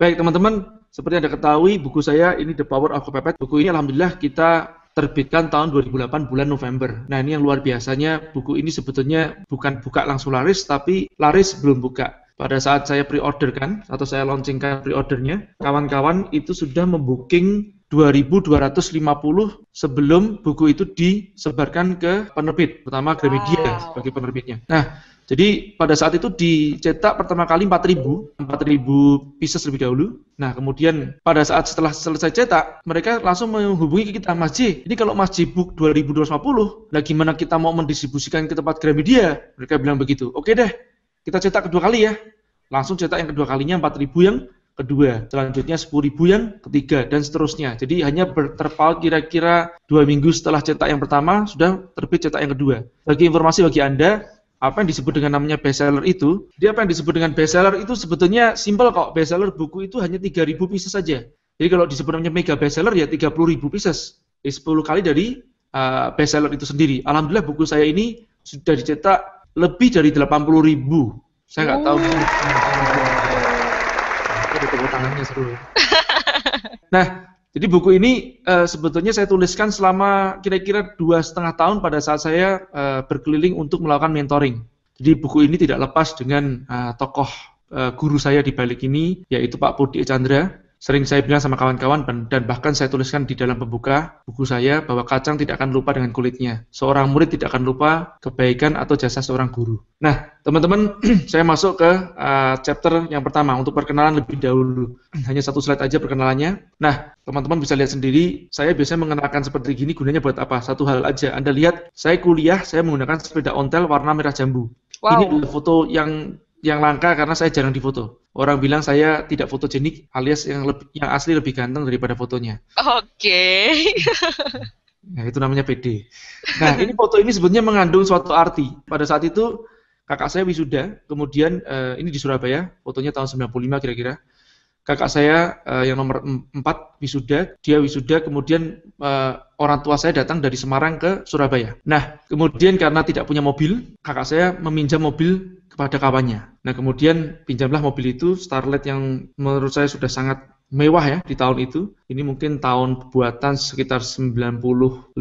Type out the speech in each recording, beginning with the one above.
Baik teman-teman, seperti yang Anda ketahui buku saya ini The Power of Kepepet. Buku ini alhamdulillah kita terbitkan tahun 2008 bulan November. Nah ini yang luar biasanya buku ini sebetulnya bukan buka langsung laris tapi laris belum buka. Pada saat saya pre-order kan atau saya launchingkan pre-ordernya, kawan-kawan itu sudah membooking 2250 sebelum buku itu disebarkan ke penerbit, pertama Gramedia wow. sebagai penerbitnya. Nah, jadi pada saat itu dicetak pertama kali 4000, 4000 pieces lebih dahulu. Nah, kemudian pada saat setelah selesai cetak, mereka langsung menghubungi kita Mas J. Ini kalau Mas J book 2250, nah gimana kita mau mendistribusikan ke tempat Gramedia? Mereka bilang begitu. Oke deh, kita cetak kedua kali ya. Langsung cetak yang kedua kalinya 4000 yang kedua, selanjutnya ribu yang ketiga, dan seterusnya. Jadi hanya terpaut kira-kira dua minggu setelah cetak yang pertama, sudah terbit cetak yang kedua. Bagi informasi bagi Anda, apa yang disebut dengan namanya bestseller itu, dia apa yang disebut dengan bestseller itu sebetulnya simpel kok. Bestseller buku itu hanya ribu pieces saja. Jadi kalau disebut namanya mega bestseller ya 30.000 pieces. Jadi 10 kali dari uh, bestseller itu sendiri. Alhamdulillah buku saya ini sudah dicetak lebih dari ribu. Saya nggak oh. tahu tadi tepuk tangannya seru. Ya. nah, jadi buku ini uh, sebetulnya saya tuliskan selama kira-kira dua setengah tahun pada saat saya uh, berkeliling untuk melakukan mentoring. Jadi buku ini tidak lepas dengan uh, tokoh uh, guru saya di balik ini, yaitu Pak Budi Chandra. Sering saya bilang sama kawan-kawan dan bahkan saya tuliskan di dalam pembuka buku saya bahwa kacang tidak akan lupa dengan kulitnya. Seorang murid tidak akan lupa kebaikan atau jasa seorang guru. Nah, teman-teman, saya masuk ke uh, chapter yang pertama untuk perkenalan lebih dahulu. Hanya satu slide aja perkenalannya. Nah, teman-teman bisa lihat sendiri, saya biasanya mengenakan seperti gini gunanya buat apa? Satu hal aja. Anda lihat, saya kuliah, saya menggunakan sepeda ontel warna merah jambu. Wow. Ini adalah foto yang yang langka karena saya jarang difoto. Orang bilang saya tidak fotogenik alias yang lebih, yang asli lebih ganteng daripada fotonya. Oke. Okay. nah, itu namanya PD. Nah, ini foto ini sebetulnya mengandung suatu arti. Pada saat itu kakak saya wisuda, kemudian uh, ini di Surabaya, fotonya tahun 95 kira-kira. Kakak saya uh, yang nomor 4 wisuda, dia wisuda kemudian uh, orang tua saya datang dari Semarang ke Surabaya. Nah, kemudian karena tidak punya mobil, kakak saya meminjam mobil pada kawannya. Nah kemudian pinjamlah mobil itu Starlet yang menurut saya sudah sangat mewah ya di tahun itu. Ini mungkin tahun pembuatan sekitar 95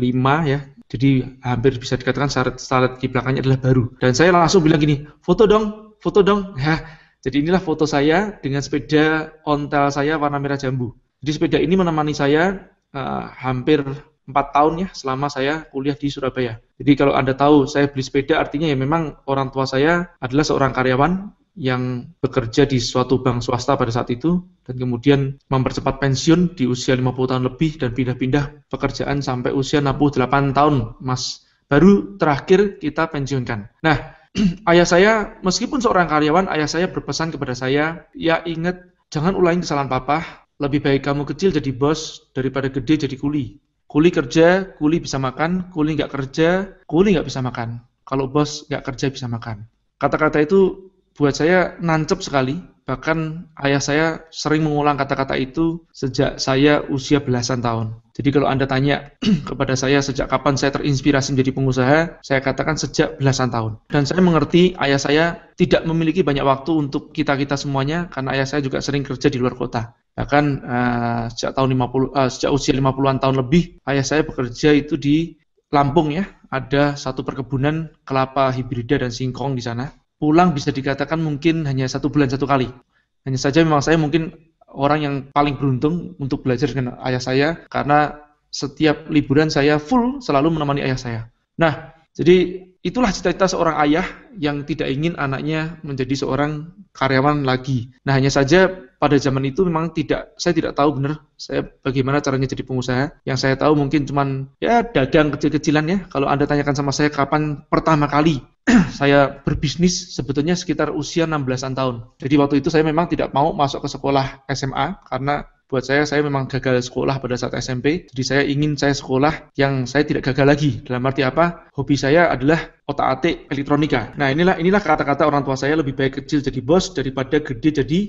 ya. Jadi hampir bisa dikatakan starlet, starlet di belakangnya adalah baru. Dan saya langsung bilang gini, foto dong, foto dong. Ya, Jadi inilah foto saya dengan sepeda ontel saya warna merah jambu. Jadi sepeda ini menemani saya uh, hampir 4 tahun ya selama saya kuliah di Surabaya. Jadi kalau Anda tahu saya beli sepeda artinya ya memang orang tua saya adalah seorang karyawan yang bekerja di suatu bank swasta pada saat itu dan kemudian mempercepat pensiun di usia 50 tahun lebih dan pindah-pindah pekerjaan sampai usia 68 tahun, Mas. Baru terakhir kita pensiunkan. Nah, ayah saya meskipun seorang karyawan, ayah saya berpesan kepada saya, ya ingat jangan ulangi kesalahan papa, lebih baik kamu kecil jadi bos daripada gede jadi kuli. Kuli kerja, kuli bisa makan, kuli nggak kerja, kuli nggak bisa makan. Kalau bos nggak kerja bisa makan. Kata-kata itu buat saya nancep sekali. Bahkan ayah saya sering mengulang kata-kata itu sejak saya usia belasan tahun. Jadi kalau Anda tanya kepada saya sejak kapan saya terinspirasi menjadi pengusaha, saya katakan sejak belasan tahun. Dan saya mengerti ayah saya tidak memiliki banyak waktu untuk kita-kita semuanya karena ayah saya juga sering kerja di luar kota. Bahkan uh, sejak tahun 50 uh, eh, sejak usia 50-an tahun lebih ayah saya bekerja itu di Lampung ya. Ada satu perkebunan kelapa hibrida dan singkong di sana. Pulang bisa dikatakan mungkin hanya satu bulan satu kali. Hanya saja memang saya mungkin orang yang paling beruntung untuk belajar dengan ayah saya karena setiap liburan saya full selalu menemani ayah saya. Nah, jadi itulah cita-cita seorang ayah yang tidak ingin anaknya menjadi seorang karyawan lagi. Nah, hanya saja pada zaman itu memang tidak saya tidak tahu benar saya bagaimana caranya jadi pengusaha. Yang saya tahu mungkin cuman ya dagang kecil-kecilan ya. Kalau Anda tanyakan sama saya kapan pertama kali saya berbisnis sebetulnya sekitar usia 16-an tahun. Jadi waktu itu saya memang tidak mau masuk ke sekolah SMA karena buat saya saya memang gagal sekolah pada saat SMP. Jadi saya ingin saya sekolah yang saya tidak gagal lagi. Dalam arti apa? Hobi saya adalah otak-atik elektronika. Nah, inilah inilah kata-kata orang tua saya lebih baik kecil jadi bos daripada gede jadi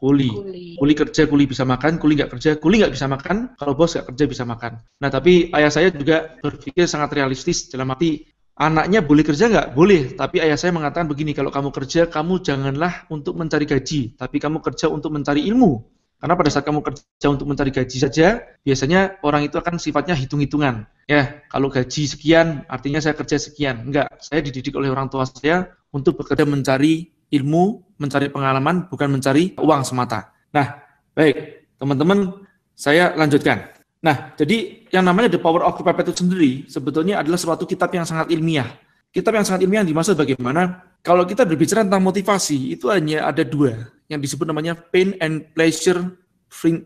kuli. kuli. Kuli kerja, kuli bisa makan, kuli nggak kerja, kuli nggak bisa makan, kalau bos nggak kerja bisa makan. Nah, tapi ayah saya juga berpikir sangat realistis dalam arti anaknya boleh kerja nggak? Boleh, tapi ayah saya mengatakan begini, kalau kamu kerja, kamu janganlah untuk mencari gaji, tapi kamu kerja untuk mencari ilmu. Karena pada saat kamu kerja untuk mencari gaji saja, biasanya orang itu akan sifatnya hitung-hitungan. Ya, kalau gaji sekian, artinya saya kerja sekian. Enggak, saya dididik oleh orang tua saya untuk bekerja mencari ilmu mencari pengalaman, bukan mencari uang semata. Nah, baik, teman-teman, saya lanjutkan. Nah, jadi yang namanya The Power of Pepper itu sendiri sebetulnya adalah suatu kitab yang sangat ilmiah. Kitab yang sangat ilmiah dimaksud bagaimana kalau kita berbicara tentang motivasi itu hanya ada dua yang disebut namanya pain and pleasure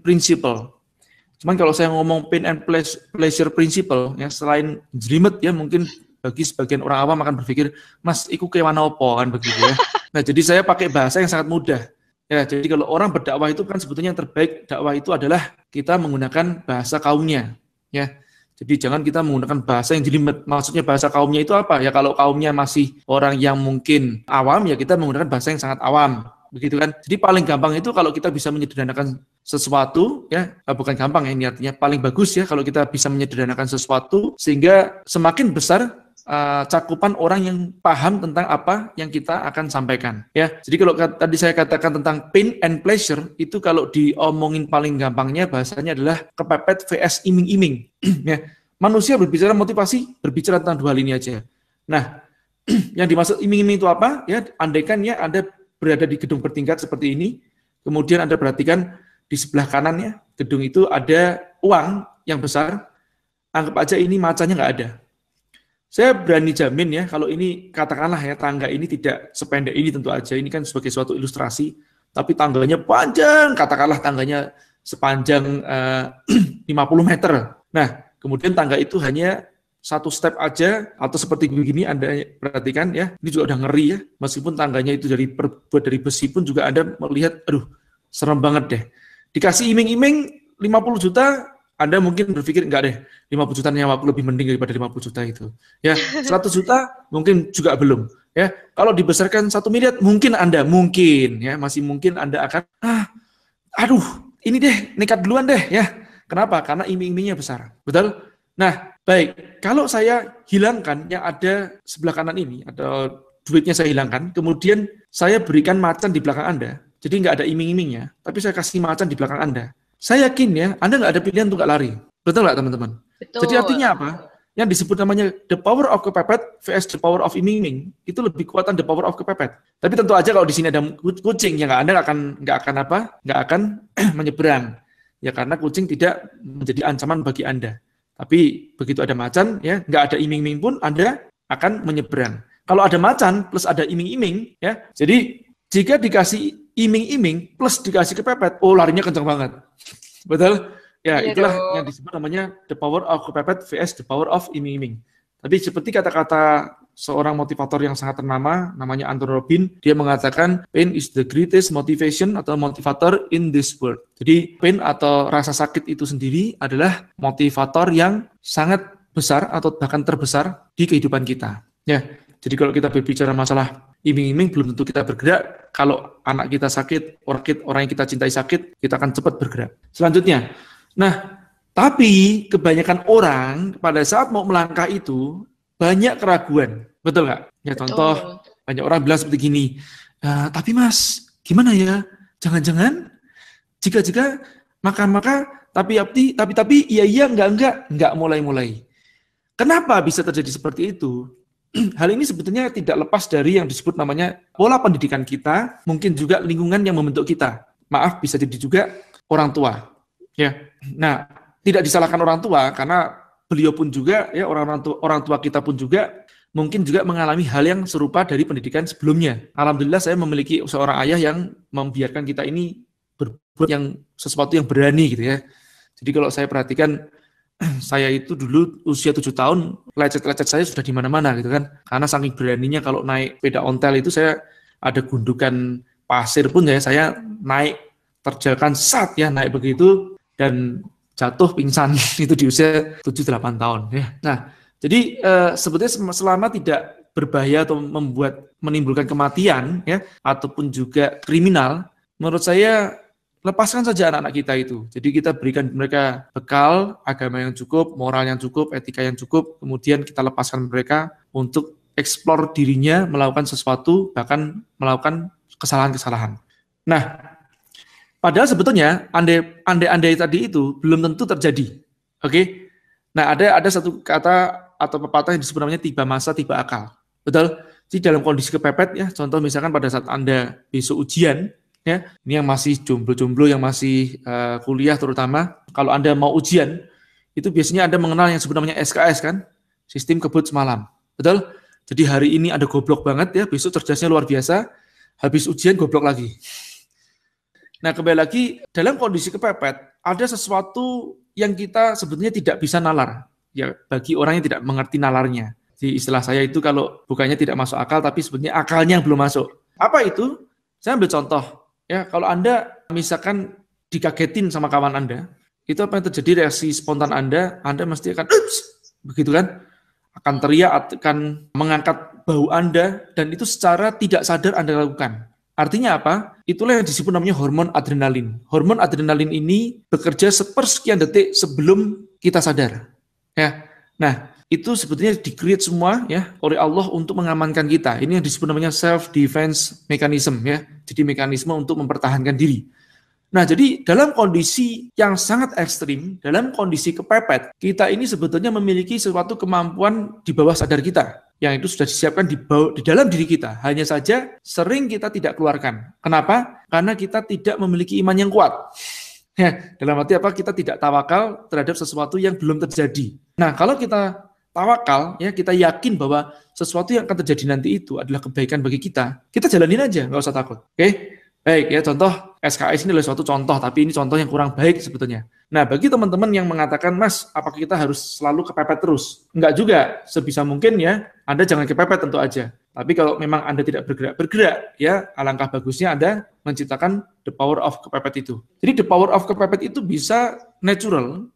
principle. Cuman kalau saya ngomong pain and pleasure principle, ya selain jerimet ya mungkin bagi sebagian orang awam akan berpikir, mas, iku kewana opo kan begitu ya. Nah, jadi saya pakai bahasa yang sangat mudah. Ya, jadi kalau orang berdakwah itu kan sebetulnya yang terbaik dakwah itu adalah kita menggunakan bahasa kaumnya, ya. Jadi jangan kita menggunakan bahasa yang jadi Maksudnya bahasa kaumnya itu apa? Ya kalau kaumnya masih orang yang mungkin awam ya kita menggunakan bahasa yang sangat awam, begitu kan? Jadi paling gampang itu kalau kita bisa menyederhanakan sesuatu ya eh, bukan gampang ya ini artinya paling bagus ya kalau kita bisa menyederhanakan sesuatu sehingga semakin besar uh, cakupan orang yang paham tentang apa yang kita akan sampaikan ya. Jadi kalau tadi saya katakan tentang pain and pleasure itu kalau diomongin paling gampangnya bahasanya adalah kepepet vs iming-iming ya. Manusia berbicara motivasi berbicara tentang dua hal ini aja. Nah, yang dimaksud iming-iming itu apa? Ya, andaikan ya Anda berada di gedung bertingkat seperti ini, kemudian Anda perhatikan di sebelah kanannya gedung itu ada uang yang besar, anggap aja ini macanya nggak ada. Saya berani jamin ya, kalau ini katakanlah ya tangga ini tidak sependek ini tentu aja, ini kan sebagai suatu ilustrasi, tapi tangganya panjang, katakanlah tangganya sepanjang eh, uh, 50 meter. Nah, kemudian tangga itu hanya satu step aja atau seperti begini Anda perhatikan ya, ini juga udah ngeri ya. Meskipun tangganya itu dari berbuat dari besi pun juga Anda melihat aduh serem banget deh. Dikasih iming-iming 50 juta anda mungkin berpikir enggak deh, 50 juta aku lebih mending daripada 50 juta itu. Ya, 100 juta mungkin juga belum. Ya, kalau dibesarkan satu miliar mungkin Anda mungkin ya masih mungkin Anda akan ah aduh, ini deh nekat duluan deh ya. Kenapa? Karena iming-imingnya besar. Betul? Nah, baik. Kalau saya hilangkan yang ada sebelah kanan ini atau duitnya saya hilangkan, kemudian saya berikan macan di belakang Anda. Jadi nggak ada iming-imingnya, tapi saya kasih macan di belakang Anda saya yakin ya, Anda nggak ada pilihan untuk nggak lari. Betul nggak teman-teman? Jadi artinya apa? Yang disebut namanya the power of kepepet vs the power of iming-iming itu lebih kuatan the power of kepepet. Tapi tentu aja kalau di sini ada kucing ya nggak Anda nggak akan nggak akan apa? Nggak akan menyeberang ya karena kucing tidak menjadi ancaman bagi Anda. Tapi begitu ada macan ya nggak ada iming-iming pun Anda akan menyeberang. Kalau ada macan plus ada iming-iming ya, jadi jika dikasih iming-iming plus dikasih kepepet, oh larinya kencang banget. Betul? Ya, iya itulah dong. yang disebut namanya the power of kepepet vs the power of iming-iming. Tapi seperti kata-kata seorang motivator yang sangat ternama, namanya Anton Robin, dia mengatakan pain is the greatest motivation atau motivator in this world. Jadi pain atau rasa sakit itu sendiri adalah motivator yang sangat besar atau bahkan terbesar di kehidupan kita. Ya, jadi kalau kita berbicara masalah iming-iming, belum tentu kita bergerak. Kalau anak kita sakit, orkid, orang yang kita cintai sakit, kita akan cepat bergerak. Selanjutnya, nah tapi kebanyakan orang pada saat mau melangkah itu banyak keraguan, betul nggak? Ya contoh betul. banyak orang bilang seperti gini, e, tapi mas gimana ya? Jangan-jangan jika-jika maka-maka tapi tapi tapi tapi iya iya enggak enggak enggak mulai-mulai. Kenapa bisa terjadi seperti itu? hal ini sebetulnya tidak lepas dari yang disebut namanya pola pendidikan kita, mungkin juga lingkungan yang membentuk kita. Maaf, bisa jadi juga orang tua. Ya, nah tidak disalahkan orang tua karena beliau pun juga ya orang orang tua, orang tua kita pun juga mungkin juga mengalami hal yang serupa dari pendidikan sebelumnya. Alhamdulillah saya memiliki seorang ayah yang membiarkan kita ini berbuat yang sesuatu yang berani gitu ya. Jadi kalau saya perhatikan saya itu dulu usia tujuh tahun lecet-lecet saya sudah di mana-mana gitu kan karena saking beraninya kalau naik sepeda ontel itu saya ada gundukan pasir pun ya saya naik terjalkan saat ya naik begitu dan jatuh pingsan itu di usia 7-8 tahun ya. Nah, jadi e, sebetulnya selama tidak berbahaya atau membuat menimbulkan kematian ya ataupun juga kriminal, menurut saya lepaskan saja anak-anak kita itu. Jadi kita berikan mereka bekal, agama yang cukup, moral yang cukup, etika yang cukup, kemudian kita lepaskan mereka untuk eksplor dirinya melakukan sesuatu, bahkan melakukan kesalahan-kesalahan. Nah, padahal sebetulnya andai-andai tadi itu belum tentu terjadi. Oke? Okay? Nah, ada ada satu kata atau pepatah yang disebut namanya tiba masa, tiba akal. Betul? Jadi dalam kondisi kepepet ya, contoh misalkan pada saat Anda besok ujian, ya ini yang masih jomblo-jomblo yang masih uh, kuliah terutama kalau anda mau ujian itu biasanya anda mengenal yang sebenarnya SKS kan sistem kebut semalam betul jadi hari ini ada goblok banget ya besok cerdasnya luar biasa habis ujian goblok lagi nah kembali lagi dalam kondisi kepepet ada sesuatu yang kita sebetulnya tidak bisa nalar ya bagi orang yang tidak mengerti nalarnya di istilah saya itu kalau bukannya tidak masuk akal tapi sebetulnya akalnya yang belum masuk apa itu saya ambil contoh Ya, kalau Anda misalkan dikagetin sama kawan Anda, itu apa yang terjadi reaksi spontan Anda, Anda mesti akan ups, begitu kan? Akan teriak, akan mengangkat bau Anda dan itu secara tidak sadar Anda lakukan. Artinya apa? Itulah yang disebut namanya hormon adrenalin. Hormon adrenalin ini bekerja sepersekian detik sebelum kita sadar. Ya. Nah, itu sebetulnya di-create semua ya oleh Allah untuk mengamankan kita. Ini yang disebut namanya self defense mechanism ya. Jadi mekanisme untuk mempertahankan diri. Nah, jadi dalam kondisi yang sangat ekstrim, dalam kondisi kepepet, kita ini sebetulnya memiliki sesuatu kemampuan di bawah sadar kita, yang itu sudah disiapkan di, bawah, di dalam diri kita. Hanya saja sering kita tidak keluarkan. Kenapa? Karena kita tidak memiliki iman yang kuat. Ya, dalam arti apa? Kita tidak tawakal terhadap sesuatu yang belum terjadi. Nah, kalau kita tawakal ya kita yakin bahwa sesuatu yang akan terjadi nanti itu adalah kebaikan bagi kita kita jalanin aja nggak usah takut oke okay? baik ya contoh SKS ini adalah suatu contoh tapi ini contoh yang kurang baik sebetulnya nah bagi teman-teman yang mengatakan mas apakah kita harus selalu kepepet terus nggak juga sebisa mungkin ya anda jangan kepepet tentu aja tapi kalau memang anda tidak bergerak bergerak ya alangkah bagusnya anda menciptakan the power of kepepet itu jadi the power of kepepet itu bisa natural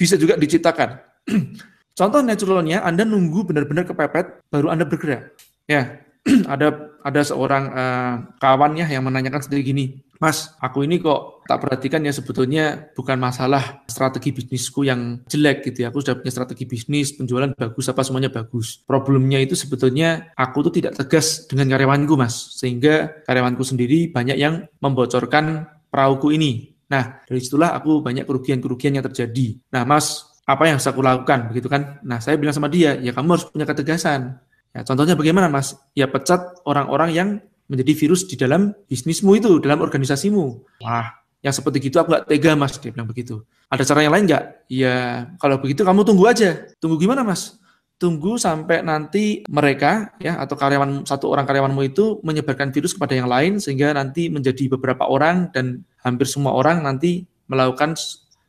bisa juga diciptakan Contoh naturalnya Anda nunggu benar-benar kepepet baru Anda bergerak. Ya, ada ada seorang uh, kawannya yang menanyakan sendiri gini, Mas, aku ini kok tak perhatikan ya sebetulnya bukan masalah strategi bisnisku yang jelek gitu ya. Aku sudah punya strategi bisnis, penjualan bagus, apa semuanya bagus. Problemnya itu sebetulnya aku tuh tidak tegas dengan karyawanku, Mas. Sehingga karyawanku sendiri banyak yang membocorkan perahuku ini. Nah, dari situlah aku banyak kerugian-kerugian yang terjadi. Nah, Mas, apa yang harus aku lakukan begitu kan nah saya bilang sama dia ya kamu harus punya ketegasan ya, contohnya bagaimana mas ya pecat orang-orang yang menjadi virus di dalam bisnismu itu dalam organisasimu wah yang seperti itu aku nggak tega mas dia bilang begitu ada cara yang lain nggak ya kalau begitu kamu tunggu aja tunggu gimana mas tunggu sampai nanti mereka ya atau karyawan satu orang karyawanmu itu menyebarkan virus kepada yang lain sehingga nanti menjadi beberapa orang dan hampir semua orang nanti melakukan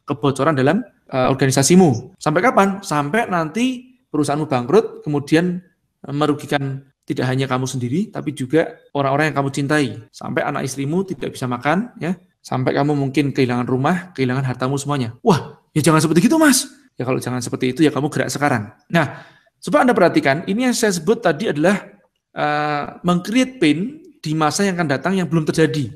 kebocoran dalam Eh, organisasimu. Sampai kapan? Sampai nanti perusahaanmu bangkrut, kemudian eh, merugikan tidak hanya kamu sendiri, tapi juga orang-orang yang kamu cintai. Sampai anak istrimu tidak bisa makan, ya, sampai kamu mungkin kehilangan rumah, kehilangan hartamu semuanya. Wah, ya jangan seperti itu, mas. Ya kalau jangan seperti itu, ya kamu gerak sekarang. Nah, supaya anda perhatikan, ini yang saya sebut tadi adalah uh, mengcreate pain di masa yang akan datang yang belum terjadi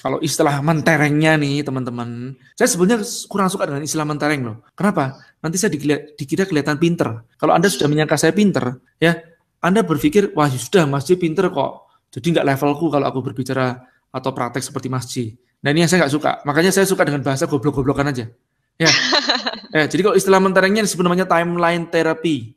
kalau istilah menterengnya nih teman-teman, saya sebenarnya kurang suka dengan istilah mentereng loh. Kenapa? Nanti saya dikira, dikira kelihatan pinter. Kalau Anda sudah menyangka saya pinter, ya Anda berpikir, wah ya sudah masih pinter kok. Jadi nggak levelku kalau aku berbicara atau praktek seperti masjid. Nah ini yang saya nggak suka. Makanya saya suka dengan bahasa goblok-goblokan aja. Ya. ya. Jadi kalau istilah menterengnya sebenarnya timeline therapy.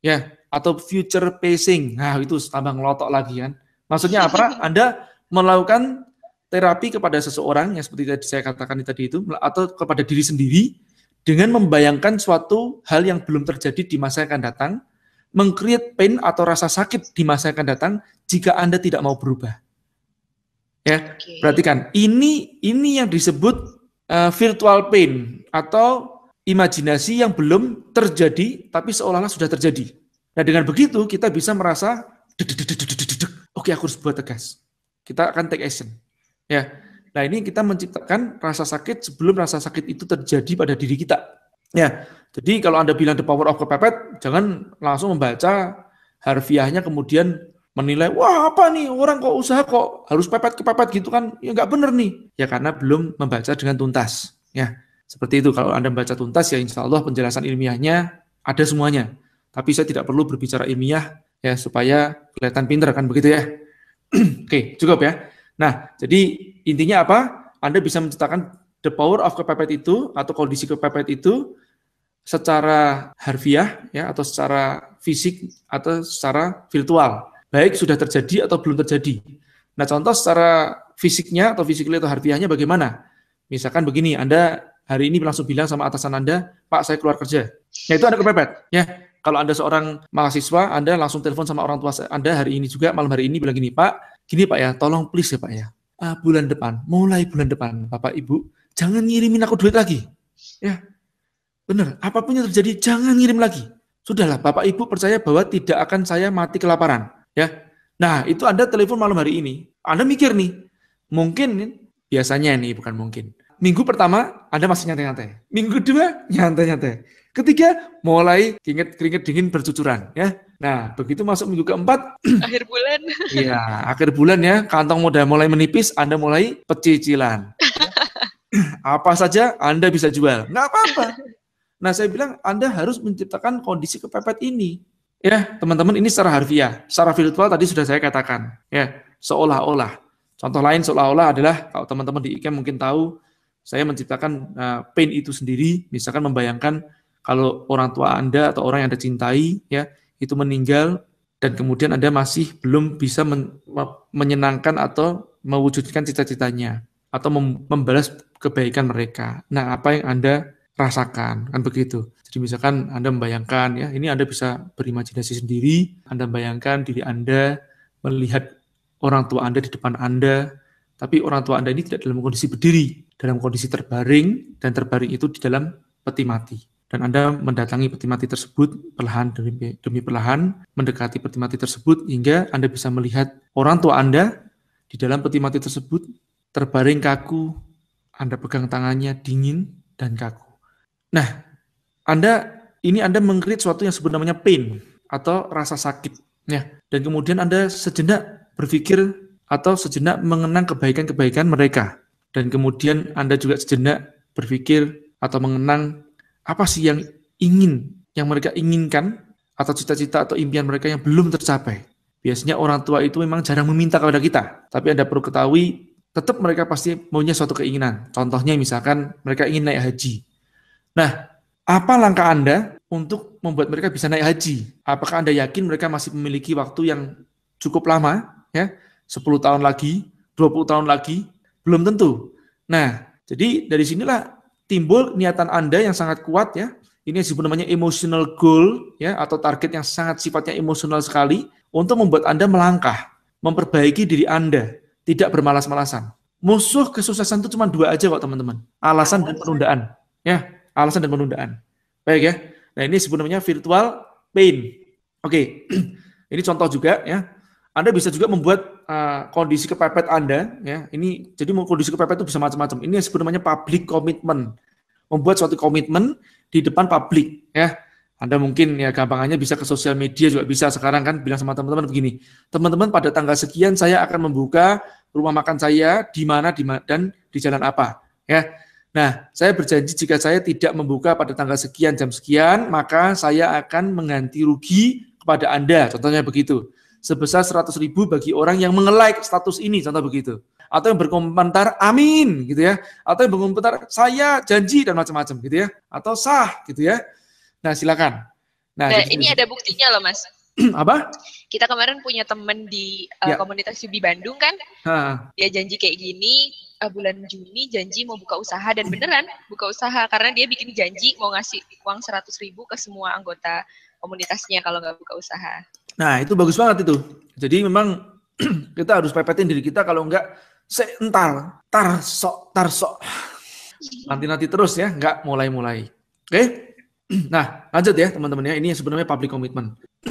Ya. Atau future pacing. Nah itu tambah ngelotok lagi kan. Maksudnya apa? Anda melakukan terapi kepada seseorang yang seperti tadi saya katakan tadi itu atau kepada diri sendiri dengan membayangkan suatu hal yang belum terjadi di masa yang akan datang, mengcreate pain atau rasa sakit di masa yang akan datang jika Anda tidak mau berubah. Ya, okay. perhatikan ini ini yang disebut uh, virtual pain atau imajinasi yang belum terjadi tapi seolah-olah sudah terjadi. Nah, dengan begitu kita bisa merasa oke okay, aku harus buat tegas. Kita akan take action. Ya. Nah, ini kita menciptakan rasa sakit sebelum rasa sakit itu terjadi pada diri kita. Ya. Jadi kalau Anda bilang the power of kepepet, jangan langsung membaca harfiahnya kemudian menilai, wah apa nih orang kok usaha kok harus pepet kepepet gitu kan, ya nggak benar nih. Ya karena belum membaca dengan tuntas. Ya, seperti itu kalau Anda membaca tuntas ya insya Allah penjelasan ilmiahnya ada semuanya. Tapi saya tidak perlu berbicara ilmiah ya supaya kelihatan pinter kan begitu ya. Oke, cukup ya. Nah, jadi intinya apa? Anda bisa menciptakan the power of kepepet itu atau kondisi kepepet itu secara harfiah ya atau secara fisik atau secara virtual. Baik sudah terjadi atau belum terjadi. Nah, contoh secara fisiknya atau fisiknya atau harfiahnya bagaimana? Misalkan begini, Anda hari ini langsung bilang sama atasan Anda, Pak saya keluar kerja. Ya itu Anda kepepet. Ya, kalau Anda seorang mahasiswa, Anda langsung telepon sama orang tua Anda hari ini juga, malam hari ini bilang gini, Pak, Gini Pak ya, tolong please ya Pak ya. Uh, bulan depan, mulai bulan depan Bapak Ibu, jangan ngirimin aku duit lagi. Ya, benar. Apapun yang terjadi, jangan ngirim lagi. Sudahlah, Bapak Ibu percaya bahwa tidak akan saya mati kelaparan. Ya, Nah, itu Anda telepon malam hari ini. Anda mikir nih, mungkin biasanya ini bukan mungkin. Minggu pertama Anda masih nyantai-nyantai. Minggu dua nyantai-nyantai. Ketiga mulai keringet-keringet dingin bercucuran ya. Nah, begitu masuk minggu keempat, akhir bulan. Iya, akhir bulan ya, kantong modal mulai menipis, Anda mulai pecicilan. Apa saja Anda bisa jual. Nggak apa-apa. Nah, saya bilang Anda harus menciptakan kondisi kepepet ini. Ya, teman-teman, ini secara harfiah. Secara virtual tadi sudah saya katakan. Ya, seolah-olah. Contoh lain seolah-olah adalah, kalau teman-teman di IKEM mungkin tahu, saya menciptakan uh, eh, pain itu sendiri, misalkan membayangkan kalau orang tua Anda atau orang yang Anda cintai, ya, itu meninggal dan kemudian Anda masih belum bisa men menyenangkan atau mewujudkan cita-citanya atau mem membalas kebaikan mereka. Nah, apa yang Anda rasakan kan begitu. Jadi misalkan Anda membayangkan ya, ini Anda bisa berimajinasi sendiri, Anda bayangkan diri Anda melihat orang tua Anda di depan Anda, tapi orang tua Anda ini tidak dalam kondisi berdiri, dalam kondisi terbaring dan terbaring itu di dalam peti mati dan Anda mendatangi peti mati tersebut perlahan demi, demi perlahan, mendekati peti mati tersebut hingga Anda bisa melihat orang tua Anda di dalam peti mati tersebut terbaring kaku, Anda pegang tangannya dingin dan kaku. Nah, Anda ini Anda mengkrit suatu yang sebenarnya namanya pain atau rasa sakit ya. Dan kemudian Anda sejenak berpikir atau sejenak mengenang kebaikan-kebaikan mereka dan kemudian Anda juga sejenak berpikir atau mengenang apa sih yang ingin, yang mereka inginkan, atau cita-cita atau impian mereka yang belum tercapai. Biasanya orang tua itu memang jarang meminta kepada kita, tapi Anda perlu ketahui, tetap mereka pasti maunya suatu keinginan. Contohnya misalkan mereka ingin naik haji. Nah, apa langkah Anda untuk membuat mereka bisa naik haji? Apakah Anda yakin mereka masih memiliki waktu yang cukup lama, ya? 10 tahun lagi, 20 tahun lagi? Belum tentu. Nah, jadi dari sinilah timbul niatan Anda yang sangat kuat ya. Ini disebut namanya emotional goal ya atau target yang sangat sifatnya emosional sekali untuk membuat Anda melangkah, memperbaiki diri Anda, tidak bermalas-malasan. Musuh kesuksesan itu cuma dua aja kok teman-teman, alasan dan penundaan. Ya, alasan dan penundaan. Baik ya. Nah ini namanya virtual pain. Oke, ini contoh juga ya. Anda bisa juga membuat uh, kondisi kepepet Anda ya. Ini jadi kondisi kepepet itu bisa macam-macam. Ini yang sebenarnya public commitment. Membuat suatu komitmen di depan publik ya. Anda mungkin ya gampangannya bisa ke sosial media juga bisa sekarang kan bilang sama teman-teman begini. Teman-teman pada tanggal sekian saya akan membuka rumah makan saya di mana di mana dan di jalan apa ya. Nah, saya berjanji jika saya tidak membuka pada tanggal sekian jam sekian, maka saya akan mengganti rugi kepada Anda. Contohnya begitu sebesar 100 ribu bagi orang yang mengelike status ini, contoh begitu. Atau yang berkomentar amin gitu ya. Atau yang berkomentar saya janji dan macam-macam gitu ya. Atau sah gitu ya. Nah silakan. Nah, nah ini ada buktinya loh mas. Apa? Kita kemarin punya temen di uh, ya. komunitas Yubi Bandung kan. Ha. Dia janji kayak gini, uh, bulan Juni janji mau buka usaha dan beneran buka usaha karena dia bikin janji mau ngasih uang 100 ribu ke semua anggota komunitasnya kalau nggak buka usaha. Nah, itu bagus banget itu. Jadi memang kita harus pepetin diri kita kalau enggak seentar tar sok, tar sok. Nanti-nanti terus ya, enggak mulai-mulai. Oke? Nah, lanjut ya teman-teman ya. Ini sebenarnya public commitment.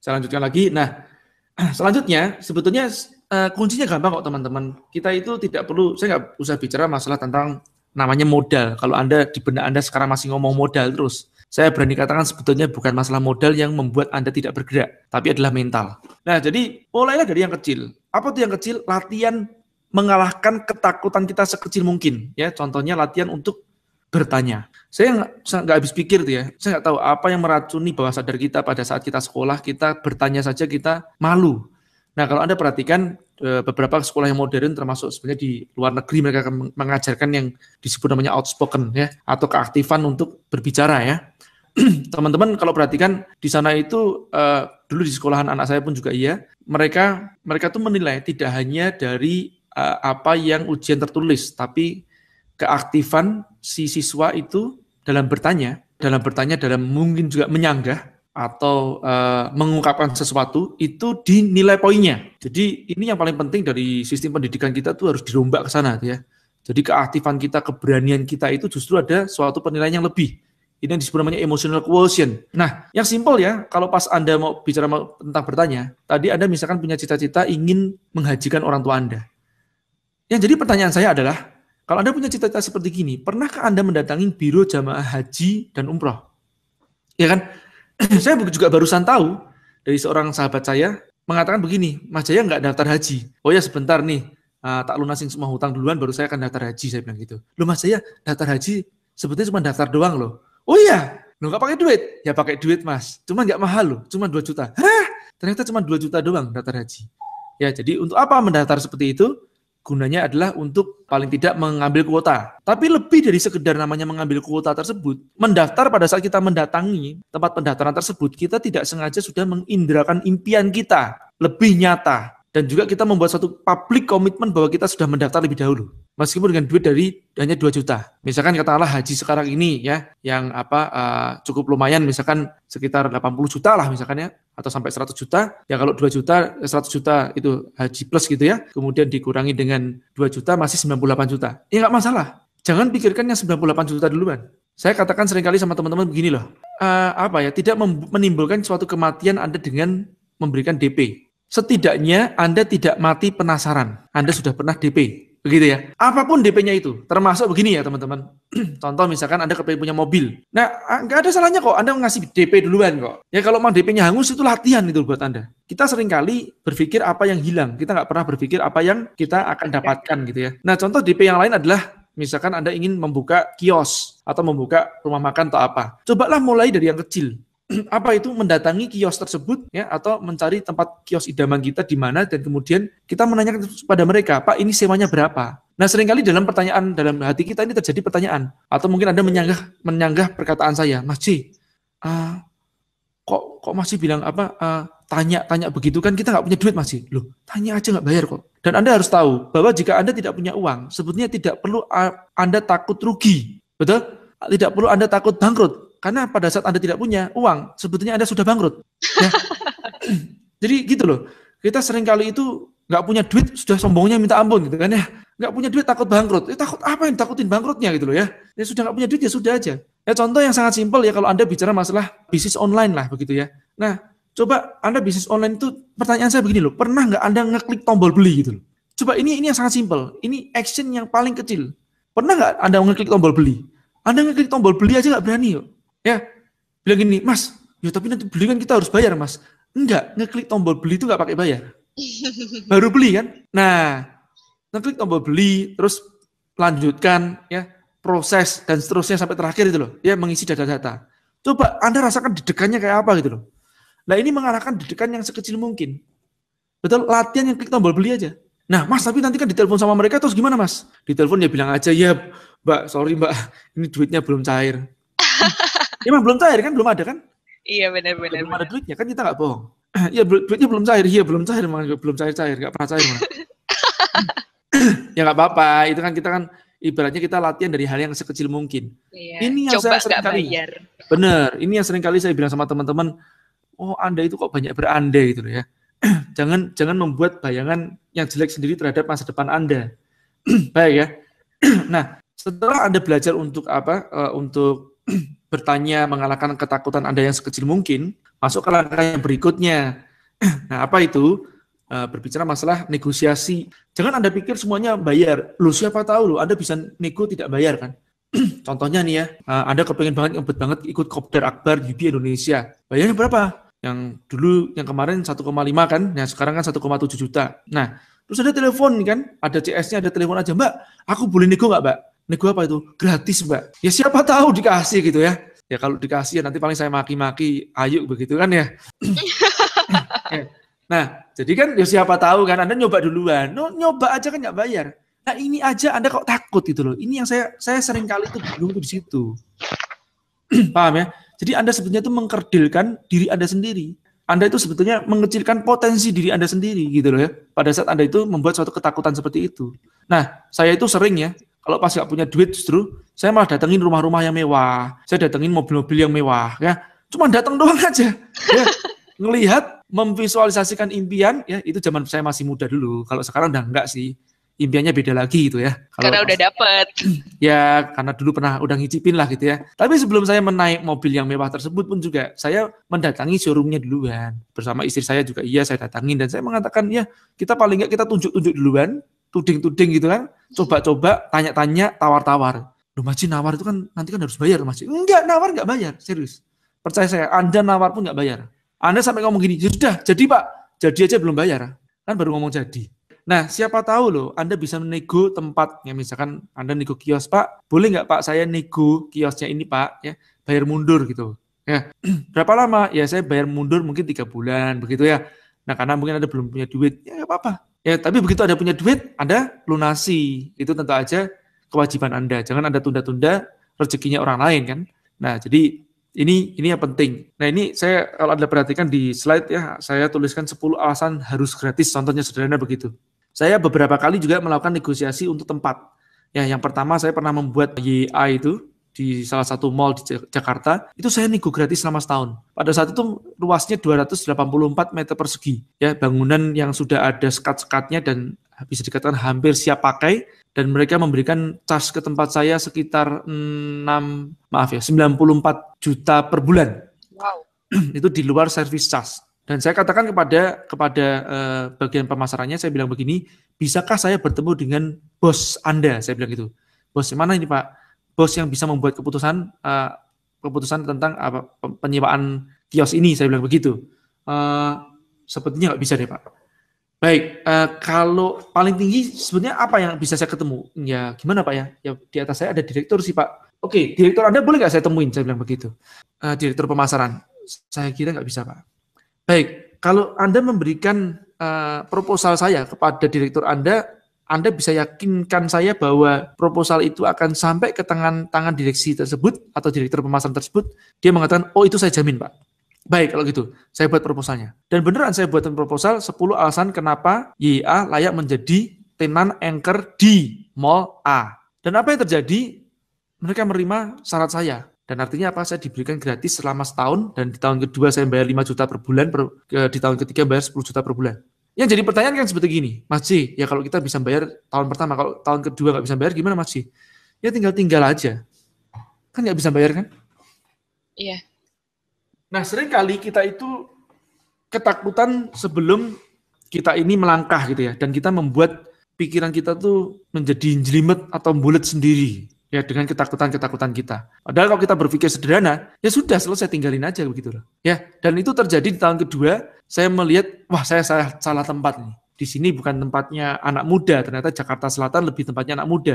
Saya lanjutkan lagi. Nah, selanjutnya sebetulnya uh, kuncinya gampang kok teman-teman. Kita itu tidak perlu, saya nggak usah bicara masalah tentang namanya modal. Kalau Anda di benak Anda sekarang masih ngomong modal terus, saya berani katakan sebetulnya bukan masalah modal yang membuat Anda tidak bergerak, tapi adalah mental. Nah, jadi mulailah dari yang kecil. Apa tuh yang kecil? Latihan mengalahkan ketakutan kita sekecil mungkin. Ya, contohnya latihan untuk bertanya. Saya nggak habis pikir tuh ya. Saya nggak tahu apa yang meracuni bawah sadar kita pada saat kita sekolah, kita bertanya saja kita malu. Nah, kalau Anda perhatikan eh, beberapa sekolah yang modern termasuk sebenarnya di luar negeri mereka akan mengajarkan yang disebut namanya outspoken ya atau keaktifan untuk berbicara ya. Teman-teman kalau perhatikan di sana itu uh, dulu di sekolahan anak saya pun juga iya, mereka mereka tuh menilai tidak hanya dari uh, apa yang ujian tertulis tapi keaktifan si siswa itu dalam bertanya, dalam bertanya dalam mungkin juga menyanggah atau uh, mengungkapkan sesuatu itu dinilai poinnya. Jadi ini yang paling penting dari sistem pendidikan kita tuh harus dirombak ke sana ya. Jadi keaktifan kita, keberanian kita itu justru ada suatu penilaian yang lebih. Ini yang disebut namanya emotional quotient. Nah, yang simpel ya, kalau pas Anda mau bicara tentang bertanya, tadi Anda misalkan punya cita-cita ingin menghajikan orang tua Anda. Yang jadi pertanyaan saya adalah, kalau Anda punya cita-cita seperti gini, pernahkah Anda mendatangi Biro Jamaah Haji dan Umroh? Ya kan? saya juga barusan tahu dari seorang sahabat saya mengatakan begini, Mas Jaya nggak daftar haji. Oh ya sebentar nih, uh, tak lunasin semua hutang duluan baru saya akan daftar haji. Saya bilang gitu. Loh Mas Jaya, daftar haji sebetulnya cuma daftar doang loh. Oh iya, lo nggak pakai duit? Ya pakai duit mas, cuma nggak mahal loh, cuma 2 juta. Hah? Ternyata cuma 2 juta doang daftar haji. Ya jadi untuk apa mendaftar seperti itu? gunanya adalah untuk paling tidak mengambil kuota. Tapi lebih dari sekedar namanya mengambil kuota tersebut, mendaftar pada saat kita mendatangi tempat pendaftaran tersebut, kita tidak sengaja sudah mengindrakan impian kita lebih nyata. Dan juga kita membuat satu public commitment bahwa kita sudah mendaftar lebih dahulu. Meskipun dengan duit dari hanya 2 juta. Misalkan katakanlah haji sekarang ini ya, yang apa uh, cukup lumayan misalkan sekitar 80 juta lah misalkan ya atau sampai 100 juta, ya kalau 2 juta, 100 eh, juta itu haji plus gitu ya, kemudian dikurangi dengan 2 juta masih 98 juta. Ya nggak masalah, jangan pikirkan yang 98 juta duluan. Saya katakan seringkali sama teman-teman begini loh, uh, apa ya, tidak menimbulkan suatu kematian Anda dengan memberikan DP. Setidaknya Anda tidak mati penasaran, Anda sudah pernah DP begitu ya. Apapun DP-nya itu, termasuk begini ya teman-teman. Contoh misalkan Anda kepengen punya mobil. Nah, nggak ada salahnya kok Anda ngasih DP duluan kok. Ya kalau mau DP-nya hangus itu latihan itu buat Anda. Kita seringkali berpikir apa yang hilang. Kita nggak pernah berpikir apa yang kita akan dapatkan gitu ya. Nah, contoh DP yang lain adalah Misalkan Anda ingin membuka kios atau membuka rumah makan atau apa. Cobalah mulai dari yang kecil. apa itu mendatangi kios tersebut ya atau mencari tempat kios idaman kita di mana dan kemudian kita menanyakan kepada mereka, "Pak, ini sewanya berapa?" Nah, seringkali dalam pertanyaan dalam hati kita ini terjadi pertanyaan atau mungkin Anda menyanggah menyanggah perkataan saya, "Mas uh, kok kok masih bilang apa uh, tanya tanya begitu kan kita nggak punya duit masih loh tanya aja nggak bayar kok dan anda harus tahu bahwa jika anda tidak punya uang sebetulnya tidak perlu ah, anda takut rugi betul tidak perlu anda takut bangkrut karena pada saat Anda tidak punya uang, sebetulnya Anda sudah bangkrut. Ya. Jadi gitu loh. Kita sering kali itu nggak punya duit sudah sombongnya minta ampun gitu kan ya. Nggak punya duit takut bangkrut. Ya, takut apa yang takutin bangkrutnya gitu loh ya. Ya sudah nggak punya duit ya sudah aja. Ya contoh yang sangat simpel ya kalau Anda bicara masalah bisnis online lah begitu ya. Nah, coba Anda bisnis online itu pertanyaan saya begini loh, pernah nggak Anda ngeklik tombol beli gitu loh? Coba ini ini yang sangat simpel. Ini action yang paling kecil. Pernah nggak Anda ngeklik tombol beli? Anda ngeklik tombol beli aja nggak berani yuk. Ya, bilang gini, Mas, ya tapi nanti beli kan kita harus bayar, Mas. Enggak, ngeklik tombol beli itu nggak pakai bayar. Baru beli kan? Nah, ngeklik tombol beli, terus lanjutkan ya proses dan seterusnya sampai terakhir itu loh. Ya mengisi data-data. Coba Anda rasakan dedekannya kayak apa gitu loh. Nah ini mengarahkan dedekan yang sekecil mungkin. Betul, latihan yang klik tombol beli aja. Nah, Mas, tapi nanti kan ditelepon sama mereka terus gimana, Mas? Ditelepon ya bilang aja, "Ya, Mbak, sorry, Mbak, ini duitnya belum cair." Emang ya, belum cair kan? Belum ada kan? Iya benar-benar. Belum ada ada duitnya kan kita nggak bohong. Iya duitnya belum cair, iya belum cair, Emang belum cair-cair, nggak pernah cair. ya nggak apa-apa, itu kan kita kan ibaratnya kita latihan dari hal yang sekecil mungkin. Iya, ini yang coba saya sering kali. Bayar. Bener, ini yang sering kali saya bilang sama teman-teman, oh anda itu kok banyak berandai gitu ya. jangan jangan membuat bayangan yang jelek sendiri terhadap masa depan anda. Baik ya. nah, setelah anda belajar untuk apa? Uh, untuk bertanya mengalahkan ketakutan Anda yang sekecil mungkin, masuk ke langkah yang berikutnya. nah, apa itu? Eh, berbicara masalah negosiasi. Jangan Anda pikir semuanya bayar. Lu siapa tahu lu Anda bisa nego tidak bayar kan? Contohnya nih ya, eh, Anda kepengen banget, ngebet banget ikut Kopdar Akbar UB Indonesia. Bayarnya berapa? Yang dulu, yang kemarin 1,5 kan, yang nah, sekarang kan 1,7 juta. Nah, terus ada telepon kan, ada CS-nya, ada telepon aja, Mbak, aku boleh nego nggak Mbak? nego apa itu? Gratis mbak. Ya siapa tahu dikasih gitu ya. Ya kalau dikasih ya nanti paling saya maki-maki ayu begitu kan ya. nah jadi kan ya siapa tahu kan Anda nyoba duluan. No, nyoba aja kan nggak bayar. Nah ini aja Anda kok takut gitu loh. Ini yang saya saya sering kali itu bingung tuh di situ. Paham ya? Jadi Anda sebetulnya itu mengkerdilkan diri Anda sendiri. Anda itu sebetulnya mengecilkan potensi diri Anda sendiri gitu loh ya. Pada saat Anda itu membuat suatu ketakutan seperti itu. Nah, saya itu sering ya, kalau pas nggak punya duit justru, saya malah datengin rumah-rumah yang mewah, saya datengin mobil-mobil yang mewah, ya. Cuma datang doang aja. Ya. Ngelihat, memvisualisasikan impian, ya itu zaman saya masih muda dulu. Kalau sekarang udah enggak sih impiannya beda lagi itu ya. Kalau karena udah dapet. Ya, karena dulu pernah udah ngicipin lah gitu ya. Tapi sebelum saya menaik mobil yang mewah tersebut pun juga, saya mendatangi showroomnya duluan. Bersama istri saya juga iya, saya datangin. Dan saya mengatakan, ya kita paling nggak kita tunjuk-tunjuk duluan, tuding-tuding gitu kan, coba-coba tanya-tanya, tawar-tawar. Loh nawar itu kan nanti kan harus bayar Maji. Enggak, nawar enggak bayar, serius. Percaya saya, Anda nawar pun enggak bayar. Anda sampai ngomong gini, ya sudah, jadi Pak, jadi aja belum bayar. Kan baru ngomong jadi. Nah, siapa tahu loh, Anda bisa menego tempatnya. Misalkan Anda nego kios, Pak, boleh nggak Pak saya nego kiosnya ini Pak, ya bayar mundur gitu. Ya, berapa lama? Ya saya bayar mundur mungkin tiga bulan, begitu ya. Nah, karena mungkin Anda belum punya duit, ya nggak apa-apa. Ya, tapi begitu Anda punya duit, Anda lunasi. Itu tentu aja kewajiban Anda. Jangan Anda tunda-tunda rezekinya orang lain kan. Nah, jadi ini ini yang penting. Nah, ini saya kalau Anda perhatikan di slide ya, saya tuliskan 10 alasan harus gratis, contohnya sederhana begitu. Saya beberapa kali juga melakukan negosiasi untuk tempat. Ya, yang pertama saya pernah membuat YA itu, di salah satu mall di Jakarta itu saya nego gratis selama setahun pada saat itu luasnya 284 meter persegi ya bangunan yang sudah ada sekat-sekatnya dan bisa dikatakan hampir siap pakai dan mereka memberikan charge ke tempat saya sekitar 6 maaf ya 94 juta per bulan. Wow. itu di luar service charge. Dan saya katakan kepada kepada uh, bagian pemasarannya saya bilang begini, bisakah saya bertemu dengan bos Anda? Saya bilang gitu. Bos mana ini Pak? bos yang bisa membuat keputusan uh, keputusan tentang apa uh, penyewaan kios ini saya bilang begitu uh, sepertinya nggak bisa deh pak baik uh, kalau paling tinggi sebenarnya apa yang bisa saya ketemu ya gimana pak ya ya di atas saya ada direktur sih pak oke direktur anda boleh nggak saya temuin saya bilang begitu uh, direktur pemasaran saya kira nggak bisa pak baik kalau anda memberikan uh, proposal saya kepada direktur anda anda bisa yakinkan saya bahwa proposal itu akan sampai ke tangan tangan direksi tersebut atau direktur pemasaran tersebut, dia mengatakan, oh itu saya jamin Pak. Baik kalau gitu, saya buat proposalnya. Dan beneran saya buatkan proposal 10 alasan kenapa YIA layak menjadi tenan anchor di Mall A. Dan apa yang terjadi? Mereka menerima syarat saya. Dan artinya apa? Saya diberikan gratis selama setahun dan di tahun kedua saya bayar 5 juta per bulan, per, eh, di tahun ketiga bayar 10 juta per bulan. Yang jadi pertanyaan kan seperti gini, Mas ya kalau kita bisa bayar tahun pertama, kalau tahun kedua nggak bisa bayar gimana Mas Ya tinggal-tinggal aja. Kan nggak bisa bayar kan? Iya. Nah sering kali kita itu ketakutan sebelum kita ini melangkah gitu ya, dan kita membuat pikiran kita tuh menjadi jelimet atau bulat sendiri ya dengan ketakutan-ketakutan kita. Padahal kalau kita berpikir sederhana, ya sudah selesai tinggalin aja begitu loh. Ya, dan itu terjadi di tahun kedua, saya melihat wah saya salah, salah tempat nih. Di sini bukan tempatnya anak muda, ternyata Jakarta Selatan lebih tempatnya anak muda.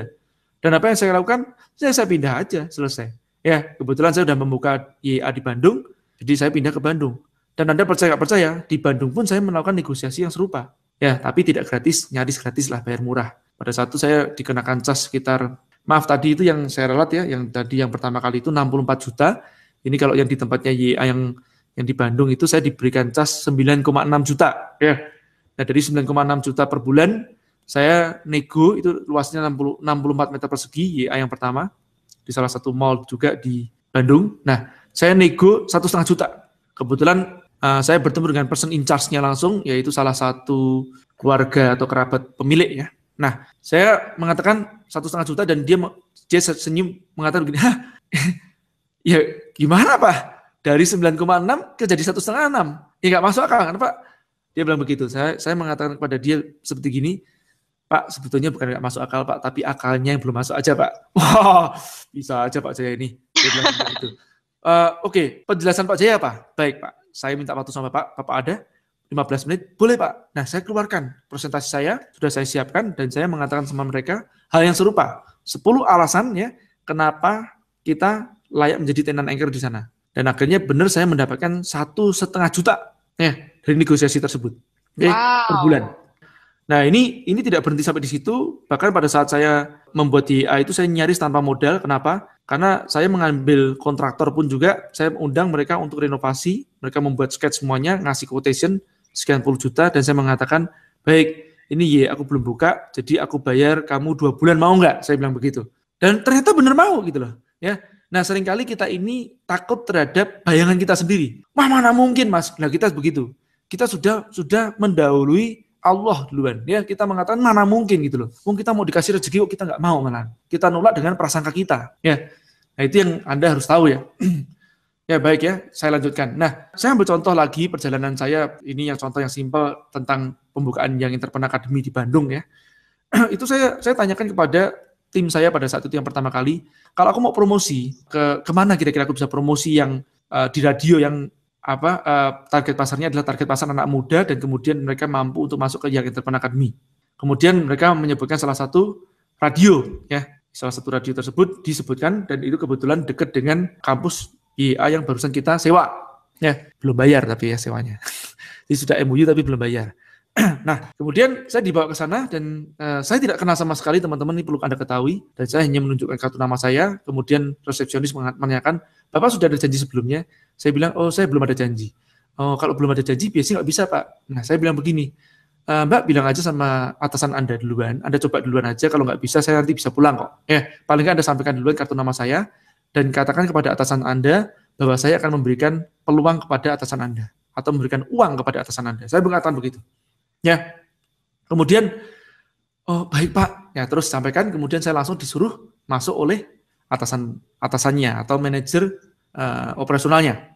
Dan apa yang saya lakukan? Saya saya pindah aja, selesai. Ya, kebetulan saya sudah membuka YA di Bandung, jadi saya pindah ke Bandung. Dan Anda percaya nggak percaya, di Bandung pun saya melakukan negosiasi yang serupa. Ya, tapi tidak gratis, nyaris gratis lah, bayar murah. Pada saat itu saya dikenakan cas sekitar Maaf tadi itu yang saya relat ya, yang tadi yang pertama kali itu 64 juta. Ini kalau yang di tempatnya YA yang yang di Bandung itu saya diberikan cas 9,6 juta ya. Nah, dari 9,6 juta per bulan saya nego itu luasnya 60, 64 meter persegi YA yang pertama di salah satu mall juga di Bandung. Nah, saya nego satu setengah juta. Kebetulan uh, saya bertemu dengan person in charge-nya langsung, yaitu salah satu keluarga atau kerabat pemiliknya. Nah, saya mengatakan satu setengah juta dan dia dia senyum mengatakan begini, Hah, ya gimana pak? Dari 9,6 ke jadi satu setengah enam, ya nggak masuk akal kan pak? Dia bilang begitu. Saya saya mengatakan kepada dia seperti gini, Pak sebetulnya bukan nggak masuk akal Pak, tapi akalnya yang belum masuk aja Pak. Wah wow, bisa aja Pak Jaya ini. Dia bilang begitu. Uh, eh, Oke, okay. penjelasan Pak Jaya apa Baik Pak, saya minta waktu sama Pak. Bapak ada? 15 menit, boleh Pak. Nah, saya keluarkan presentasi saya, sudah saya siapkan, dan saya mengatakan sama mereka, Hal yang serupa, 10 alasan ya kenapa kita layak menjadi tenant anchor di sana. Dan akhirnya benar saya mendapatkan satu setengah juta ya dari negosiasi tersebut okay, wow. per bulan. Nah ini ini tidak berhenti sampai di situ. Bahkan pada saat saya membuat di itu saya nyaris tanpa modal. Kenapa? Karena saya mengambil kontraktor pun juga saya undang mereka untuk renovasi. Mereka membuat sketch semuanya, ngasih quotation sekian puluh juta dan saya mengatakan baik ini ya aku belum buka, jadi aku bayar kamu dua bulan, mau nggak? Saya bilang begitu. Dan ternyata bener mau gitu loh. ya. Nah seringkali kita ini takut terhadap bayangan kita sendiri. Wah mana mungkin mas? Nah kita begitu. Kita sudah sudah mendahului Allah duluan. Ya, kita mengatakan mana mungkin gitu loh. Mungkin kita mau dikasih rezeki kok kita nggak mau malah. Kita nolak dengan prasangka kita. Ya. Nah, itu yang Anda harus tahu ya. Ya baik ya, saya lanjutkan. Nah, saya ambil contoh lagi perjalanan saya, ini yang contoh yang simpel tentang pembukaan yang Interpen Academy di Bandung ya. itu saya saya tanyakan kepada tim saya pada saat itu yang pertama kali, kalau aku mau promosi, ke kemana kira-kira aku bisa promosi yang uh, di radio yang apa uh, target pasarnya adalah target pasar anak muda dan kemudian mereka mampu untuk masuk ke Young Interpen Academy. Kemudian mereka menyebutkan salah satu radio ya, salah satu radio tersebut disebutkan dan itu kebetulan dekat dengan kampus ia yang barusan kita sewa. Ya, belum bayar tapi ya sewanya. Jadi sudah MOU tapi belum bayar. nah, kemudian saya dibawa ke sana dan uh, saya tidak kenal sama sekali teman-teman ini perlu Anda ketahui. Dan saya hanya menunjukkan kartu nama saya. Kemudian resepsionis menanyakan, Bapak sudah ada janji sebelumnya? Saya bilang, oh saya belum ada janji. Oh, kalau belum ada janji biasanya nggak bisa Pak. Nah, saya bilang begini, e, Mbak bilang aja sama atasan Anda duluan, Anda coba duluan aja, kalau nggak bisa saya nanti bisa pulang kok. Eh, paling nggak Anda sampaikan duluan kartu nama saya, dan katakan kepada atasan Anda bahwa saya akan memberikan peluang kepada atasan Anda atau memberikan uang kepada atasan Anda. Saya mengatakan begitu. Ya. Kemudian oh baik Pak. Ya, terus sampaikan kemudian saya langsung disuruh masuk oleh atasan atasannya atau manajer uh, operasionalnya.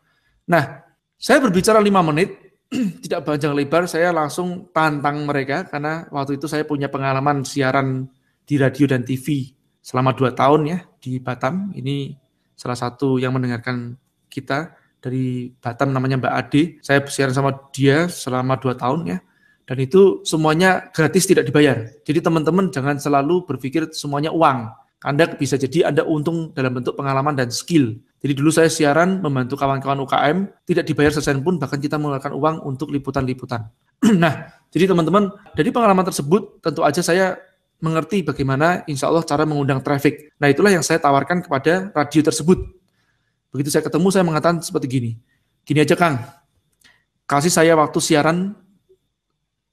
Nah, saya berbicara lima menit, tidak panjang lebar, saya langsung tantang mereka karena waktu itu saya punya pengalaman siaran di radio dan TV selama dua tahun ya di Batam. Ini salah satu yang mendengarkan kita dari Batam namanya Mbak Ade. Saya bersiaran sama dia selama dua tahun ya. Dan itu semuanya gratis tidak dibayar. Jadi teman-teman jangan selalu berpikir semuanya uang. Anda bisa jadi Anda untung dalam bentuk pengalaman dan skill. Jadi dulu saya siaran membantu kawan-kawan UKM, tidak dibayar sesen pun, bahkan kita mengeluarkan uang untuk liputan-liputan. nah, jadi teman-teman, dari pengalaman tersebut, tentu aja saya mengerti bagaimana insya Allah cara mengundang traffic. Nah itulah yang saya tawarkan kepada radio tersebut. Begitu saya ketemu, saya mengatakan seperti gini. Gini aja Kang, kasih saya waktu siaran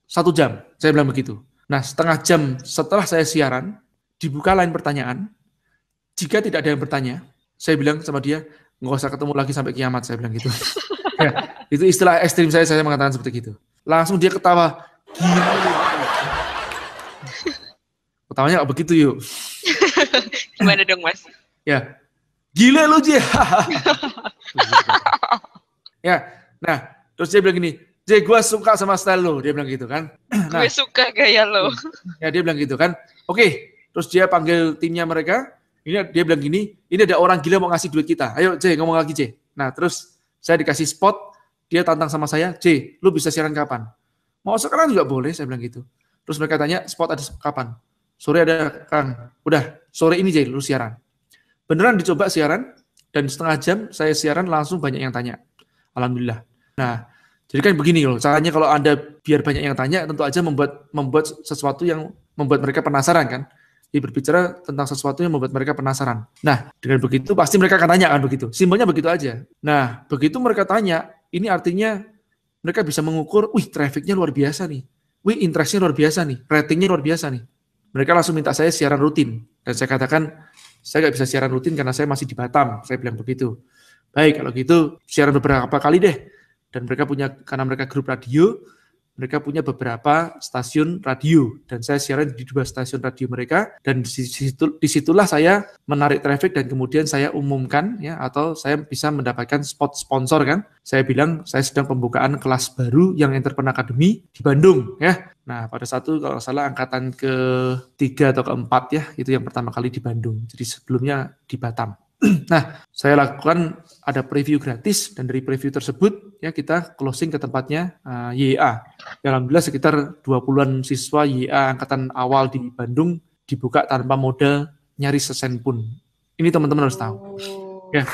satu jam. Saya bilang begitu. Nah setengah jam setelah saya siaran, dibuka lain pertanyaan. Jika tidak ada yang bertanya, saya bilang sama dia, nggak usah ketemu lagi sampai kiamat, saya bilang gitu. Ya, itu istilah ekstrim saya, saya mengatakan seperti itu. Langsung dia ketawa, gila utamanya begitu yuk. Gimana dong mas? ya, gila lu J. ya, nah terus dia bilang gini, J gue suka sama style lo, dia bilang gitu kan. nah, gue suka gaya lo. ya dia bilang gitu kan. Oke, terus dia panggil timnya mereka. Ini dia bilang gini, ini ada orang gila mau ngasih duit kita. Ayo J ngomong lagi J. Nah terus saya dikasih spot, dia tantang sama saya, J, lu bisa siaran kapan? Mau sekarang juga boleh, saya bilang gitu. Terus mereka tanya, spot ada kapan? Sore ada Kang, udah sore ini jadi lu siaran. Beneran dicoba siaran dan setengah jam saya siaran langsung banyak yang tanya. Alhamdulillah. Nah, jadi kan begini loh, caranya kalau Anda biar banyak yang tanya, tentu aja membuat membuat sesuatu yang membuat mereka penasaran kan. Jadi berbicara tentang sesuatu yang membuat mereka penasaran. Nah, dengan begitu pasti mereka akan tanya kan begitu. simbolnya begitu aja. Nah, begitu mereka tanya, ini artinya mereka bisa mengukur, wih trafficnya luar biasa nih. Wih interestnya luar biasa nih, ratingnya luar biasa nih. Mereka langsung minta saya siaran rutin. Dan saya katakan, saya nggak bisa siaran rutin karena saya masih di Batam. Saya bilang begitu. Baik, kalau gitu siaran beberapa kali deh. Dan mereka punya, karena mereka grup radio, mereka punya beberapa stasiun radio dan saya siaran di dua stasiun radio mereka dan disitu, disitulah saya menarik traffic dan kemudian saya umumkan ya atau saya bisa mendapatkan spot sponsor kan saya bilang saya sedang pembukaan kelas baru yang Entrepreneur Academy di Bandung ya Nah, pada satu kalau salah angkatan ke tiga atau keempat ya, itu yang pertama kali di Bandung. Jadi sebelumnya di Batam. nah, saya lakukan ada preview gratis dan dari preview tersebut ya kita closing ke tempatnya uh, YA. Alhamdulillah sekitar 20-an siswa YA angkatan awal di Bandung dibuka tanpa modal nyaris sesen pun. Ini teman-teman harus tahu. Oh. Ya.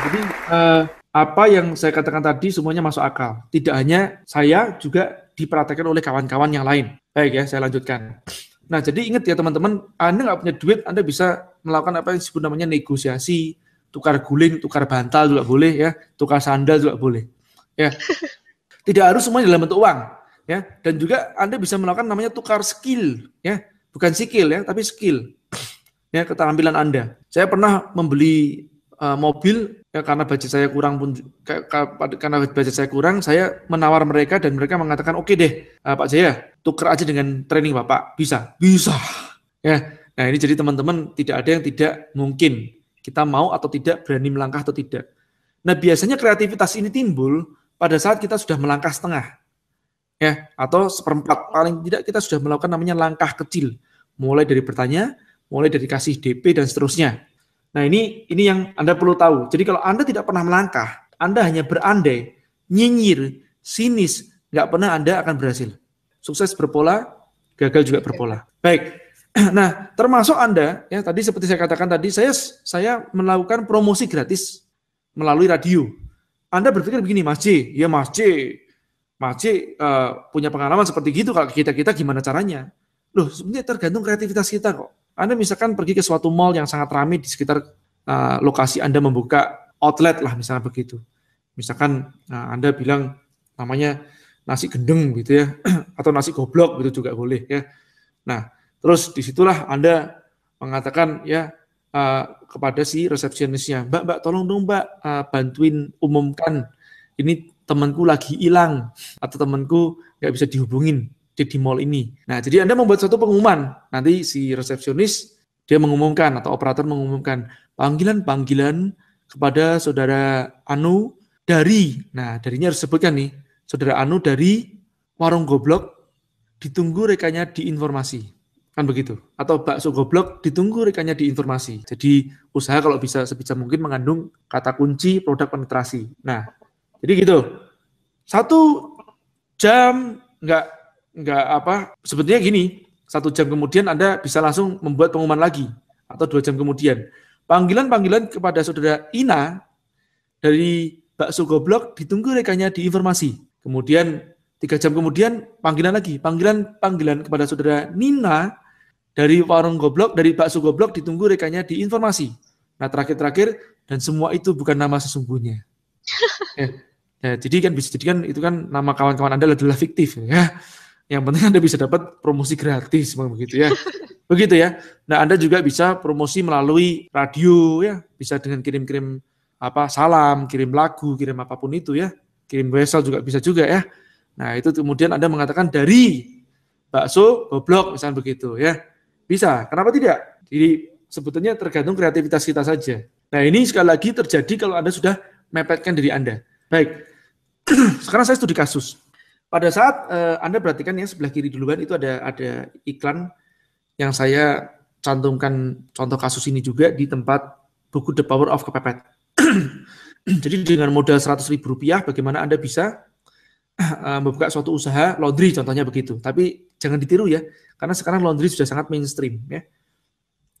Jadi uh, apa yang saya katakan tadi semuanya masuk akal. Tidak hanya saya juga diperhatikan oleh kawan-kawan yang lain. Baik ya, saya lanjutkan. Nah, jadi ingat ya teman-teman, Anda nggak punya duit, Anda bisa melakukan apa yang disebut namanya negosiasi, tukar guling, tukar bantal juga boleh ya, tukar sandal juga boleh. Ya. Tidak harus semuanya dalam bentuk uang, ya. Dan juga Anda bisa melakukan namanya tukar skill, ya. Bukan skill ya, tapi skill. Ya, keterampilan Anda. Saya pernah membeli Eh, mobil ya karena budget saya kurang pun karena budget saya kurang saya menawar mereka dan mereka mengatakan oke okay deh uh, Pak Jaya tuker aja dengan training Bapak bisa bisa ya nah ini jadi teman-teman tidak ada yang tidak mungkin kita mau atau tidak berani melangkah atau tidak nah biasanya kreativitas ini timbul pada saat kita sudah melangkah setengah ya atau seperempat paling tidak kita sudah melakukan namanya langkah kecil mulai dari bertanya mulai dari kasih DP dan seterusnya Nah ini ini yang Anda perlu tahu. Jadi kalau Anda tidak pernah melangkah, Anda hanya berandai, nyinyir, sinis, nggak pernah Anda akan berhasil. Sukses berpola, gagal juga berpola. Baik. Nah, termasuk Anda ya tadi seperti saya katakan tadi saya saya melakukan promosi gratis melalui radio. Anda berpikir begini, Mas J, ya Mas J, Mas J uh, punya pengalaman seperti gitu kalau kita kita gimana caranya? Loh, sebenarnya tergantung kreativitas kita kok. Anda misalkan pergi ke suatu mall yang sangat ramai di sekitar uh, lokasi Anda membuka outlet lah misalnya begitu. Misalkan uh, Anda bilang namanya nasi gendeng gitu ya atau nasi goblok gitu juga boleh ya. Nah, terus disitulah Anda mengatakan ya uh, kepada si resepsionisnya, Mbak, Mbak, tolong dong Mbak uh, bantuin umumkan ini temanku lagi hilang atau temanku nggak bisa dihubungin di, di mall ini. Nah, jadi Anda membuat satu pengumuman. Nanti si resepsionis dia mengumumkan atau operator mengumumkan panggilan-panggilan kepada saudara Anu dari. Nah, darinya harus sebutkan nih. Saudara Anu dari warung goblok ditunggu rekannya di informasi. Kan begitu. Atau bakso goblok ditunggu rekannya di informasi. Jadi usaha kalau bisa sebisa mungkin mengandung kata kunci produk penetrasi. Nah, jadi gitu. Satu jam nggak nggak apa sebetulnya gini satu jam kemudian anda bisa langsung membuat pengumuman lagi atau dua jam kemudian panggilan-panggilan kepada saudara Ina dari bakso goblok ditunggu rekannya di informasi kemudian tiga jam kemudian panggilan lagi panggilan panggilan kepada saudara Nina dari warung goblok dari bakso goblok ditunggu rekannya di informasi nah terakhir-terakhir dan semua itu bukan nama sesungguhnya ya. Ya, jadi kan bisa jadi kan itu kan nama kawan-kawan anda adalah fiktif ya yang penting Anda bisa dapat promosi gratis, begitu ya. Iya. Begitu ya. Nah, Anda juga bisa promosi melalui radio ya, bisa dengan kirim-kirim apa salam, kirim lagu, kirim apapun itu ya. Kirim wesel juga bisa juga ya. Nah, itu kemudian Anda mengatakan dari bakso goblok misalnya begitu ya. Bisa. Kenapa tidak? Jadi sebetulnya tergantung kreativitas kita saja. Nah, ini sekali lagi terjadi kalau Anda sudah mepetkan diri Anda. Baik. Sekarang saya studi kasus. Pada saat uh, Anda perhatikan yang sebelah kiri duluan itu ada ada iklan yang saya cantumkan contoh kasus ini juga di tempat buku The Power of Kepepet. Jadi dengan modal 100 ribu rupiah, bagaimana Anda bisa eh, membuka suatu usaha laundry contohnya begitu. Tapi jangan ditiru ya, karena sekarang laundry sudah sangat mainstream ya.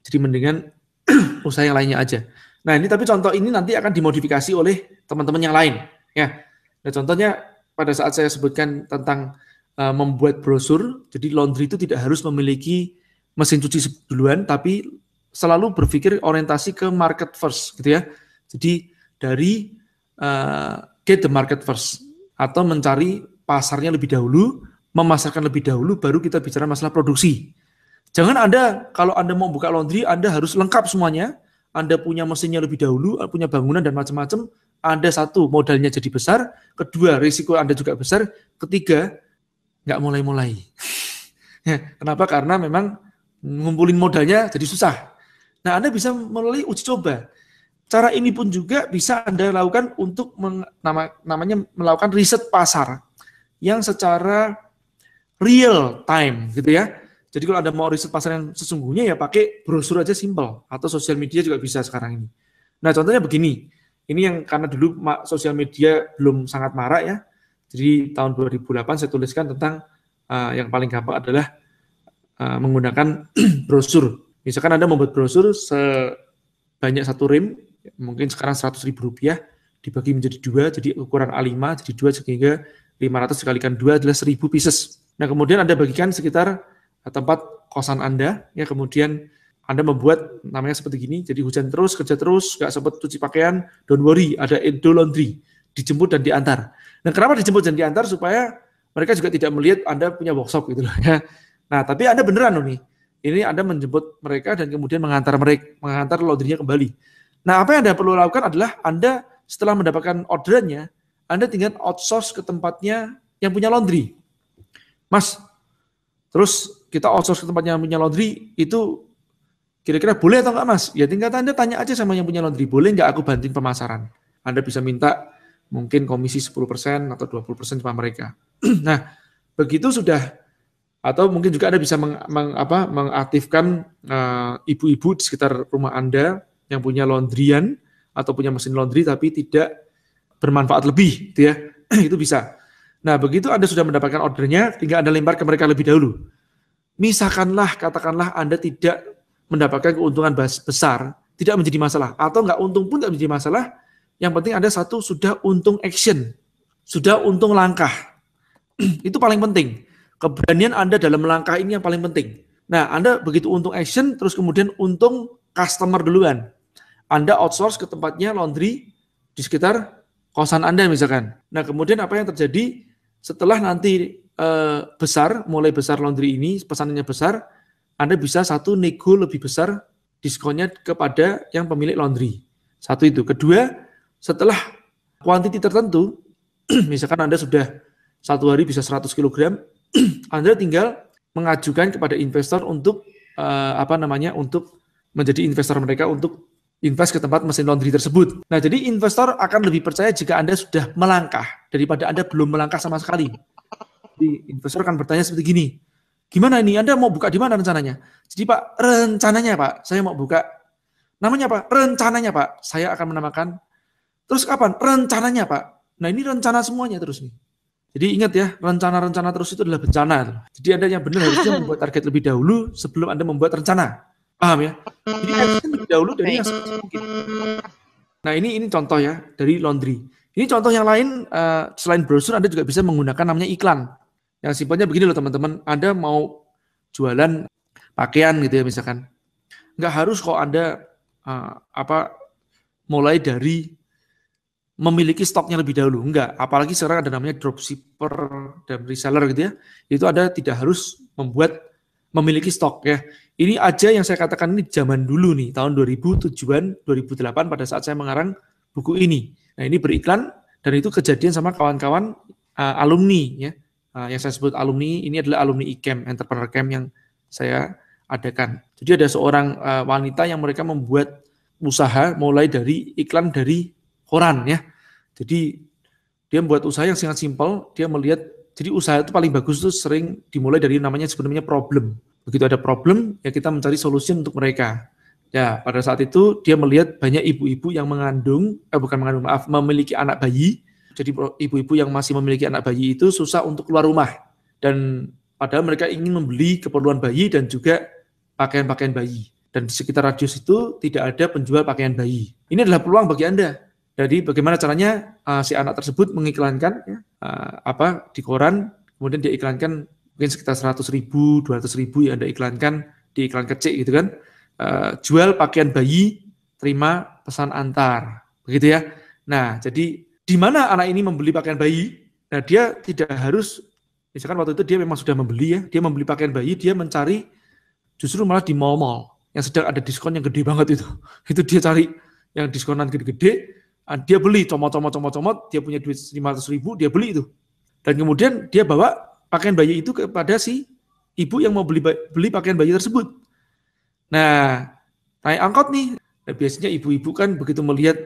Jadi mendingan usaha yang lainnya aja. Nah ini tapi contoh ini nanti akan dimodifikasi oleh teman-teman yang lain ya. Nah contohnya pada saat saya sebutkan tentang uh, membuat brosur, jadi laundry itu tidak harus memiliki mesin cuci duluan, tapi selalu berpikir orientasi ke market first, gitu ya. Jadi dari uh, eh, get the market first atau mencari pasarnya lebih dahulu, memasarkan lebih dahulu, baru kita bicara masalah produksi. Jangan Anda, kalau Anda mau buka laundry, Anda harus lengkap semuanya. Anda punya mesinnya lebih dahulu, punya bangunan dan macam-macam. Anda satu, modalnya jadi besar. Kedua, risiko Anda juga besar. Ketiga, nggak mulai-mulai. Ya, kenapa? Karena memang ngumpulin modalnya jadi susah. Nah, Anda bisa melalui uji coba. Cara ini pun juga bisa Anda lakukan untuk meng, nama, namanya melakukan riset pasar yang secara real time gitu ya. Jadi kalau Anda mau riset pasar yang sesungguhnya ya pakai brosur aja simple atau sosial media juga bisa sekarang ini. Nah, contohnya begini. Ini yang karena dulu sosial media belum sangat marak ya. Jadi tahun 2008 saya tuliskan tentang uh, yang paling gampang adalah uh, menggunakan brosur. Misalkan Anda membuat brosur sebanyak satu rim, mungkin sekarang 100 ribu rupiah, dibagi menjadi dua, jadi ukuran A5, jadi dua sehingga 500 dikalikan dua adalah 1000 pieces. Nah kemudian Anda bagikan sekitar tempat kosan Anda, ya kemudian anda membuat namanya seperti gini, jadi hujan terus, kerja terus, gak sempat cuci pakaian, don't worry, ada Indo Laundry, dijemput dan diantar. Nah, kenapa dijemput dan diantar? Supaya mereka juga tidak melihat Anda punya workshop gitu loh ya. Nah, tapi Anda beneran loh nih, ini Anda menjemput mereka dan kemudian mengantar mereka, mengantar laundrynya kembali. Nah, apa yang Anda perlu lakukan adalah Anda setelah mendapatkan orderannya, Anda tinggal outsource ke tempatnya yang punya laundry. Mas, terus kita outsource ke tempatnya yang punya laundry, itu Kira-kira boleh atau enggak mas? Ya tinggal Anda tanya aja sama yang punya laundry, boleh nggak aku bantuin pemasaran? Anda bisa minta mungkin komisi 10% atau 20% sama mereka. nah, begitu sudah atau mungkin juga Anda bisa meng, meng, apa, mengaktifkan uh, ibu-ibu di sekitar rumah Anda yang punya laundryan atau punya mesin laundry tapi tidak bermanfaat lebih, gitu ya. itu bisa. Nah, begitu Anda sudah mendapatkan ordernya, tinggal Anda lempar ke mereka lebih dahulu. Misalkanlah, katakanlah Anda tidak mendapatkan keuntungan besar, tidak menjadi masalah. Atau nggak untung pun tidak menjadi masalah, yang penting ada satu sudah untung action, sudah untung langkah. itu paling penting. Keberanian Anda dalam langkah ini yang paling penting. Nah, Anda begitu untung action, terus kemudian untung customer duluan. Anda outsource ke tempatnya laundry di sekitar kosan Anda misalkan. Nah, kemudian apa yang terjadi setelah nanti e, besar, mulai besar laundry ini, pesanannya besar, anda bisa satu nego lebih besar diskonnya kepada yang pemilik laundry. Satu itu. Kedua, setelah kuantiti tertentu, misalkan Anda sudah satu hari bisa 100 kg, Anda tinggal mengajukan kepada investor untuk uh, apa namanya untuk menjadi investor mereka untuk invest ke tempat mesin laundry tersebut. Nah, jadi investor akan lebih percaya jika Anda sudah melangkah daripada Anda belum melangkah sama sekali. Jadi investor akan bertanya seperti gini, Gimana ini? Anda mau buka di mana rencananya? Jadi Pak, rencananya Pak, saya mau buka. Namanya apa? Rencananya Pak, saya akan menamakan. Terus kapan? Rencananya Pak. Nah ini rencana semuanya terus nih. Jadi ingat ya, rencana-rencana terus itu adalah bencana. Jadi Anda yang benar harusnya membuat target lebih dahulu sebelum Anda membuat rencana. Paham ya? Jadi action lebih dahulu dari yang mungkin. Nah ini ini contoh ya, dari laundry. Ini contoh yang lain, uh, selain brosur Anda juga bisa menggunakan namanya iklan. Yang simpelnya begini loh teman-teman, Anda mau jualan pakaian gitu ya misalkan. Nggak harus kok Anda uh, apa mulai dari memiliki stoknya lebih dahulu. Enggak, apalagi sekarang ada namanya dropshipper dan reseller gitu ya. Itu Anda tidak harus membuat memiliki stok ya. Ini aja yang saya katakan ini zaman dulu nih, tahun 2007-an, 2008 pada saat saya mengarang buku ini. Nah, ini beriklan dan itu kejadian sama kawan-kawan uh, alumni ya Eh, yang saya sebut alumni ini adalah alumni ICAM Entrepreneur Camp yang saya adakan. Jadi ada seorang uh, wanita yang mereka membuat usaha mulai dari iklan dari koran ya. Jadi dia membuat usaha yang sangat simpel, dia melihat jadi usaha itu paling bagus itu sering dimulai dari namanya sebenarnya problem. Begitu ada problem, ya kita mencari solusi untuk mereka. Ya, pada saat itu dia melihat banyak ibu-ibu yang mengandung, eh bukan mengandung, maaf, memiliki anak bayi jadi ibu-ibu yang masih memiliki anak bayi itu susah untuk keluar rumah dan padahal mereka ingin membeli keperluan bayi dan juga pakaian-pakaian bayi. Dan di sekitar radius itu tidak ada penjual pakaian bayi. Ini adalah peluang bagi Anda. Jadi bagaimana caranya uh, si anak tersebut mengiklankan ya, uh, apa di koran, kemudian dia iklankan mungkin sekitar 100 ribu, 200 ribu yang Anda iklankan di iklan kecil gitu kan. Uh, jual pakaian bayi, terima pesan antar. Begitu ya. Nah, jadi di mana anak ini membeli pakaian bayi, nah dia tidak harus, misalkan waktu itu dia memang sudah membeli ya, dia membeli pakaian bayi, dia mencari justru malah di mall-mall yang sedang ada diskon yang gede banget itu. Itu dia cari yang diskonan gede-gede, ah, dia beli comot-comot comot-comot, dia punya duit 500 ribu, dia beli itu. Dan kemudian dia bawa pakaian bayi itu kepada si ibu yang mau beli beli pakaian bayi tersebut. Nah, naik angkot nih. Nah, biasanya ibu-ibu kan begitu melihat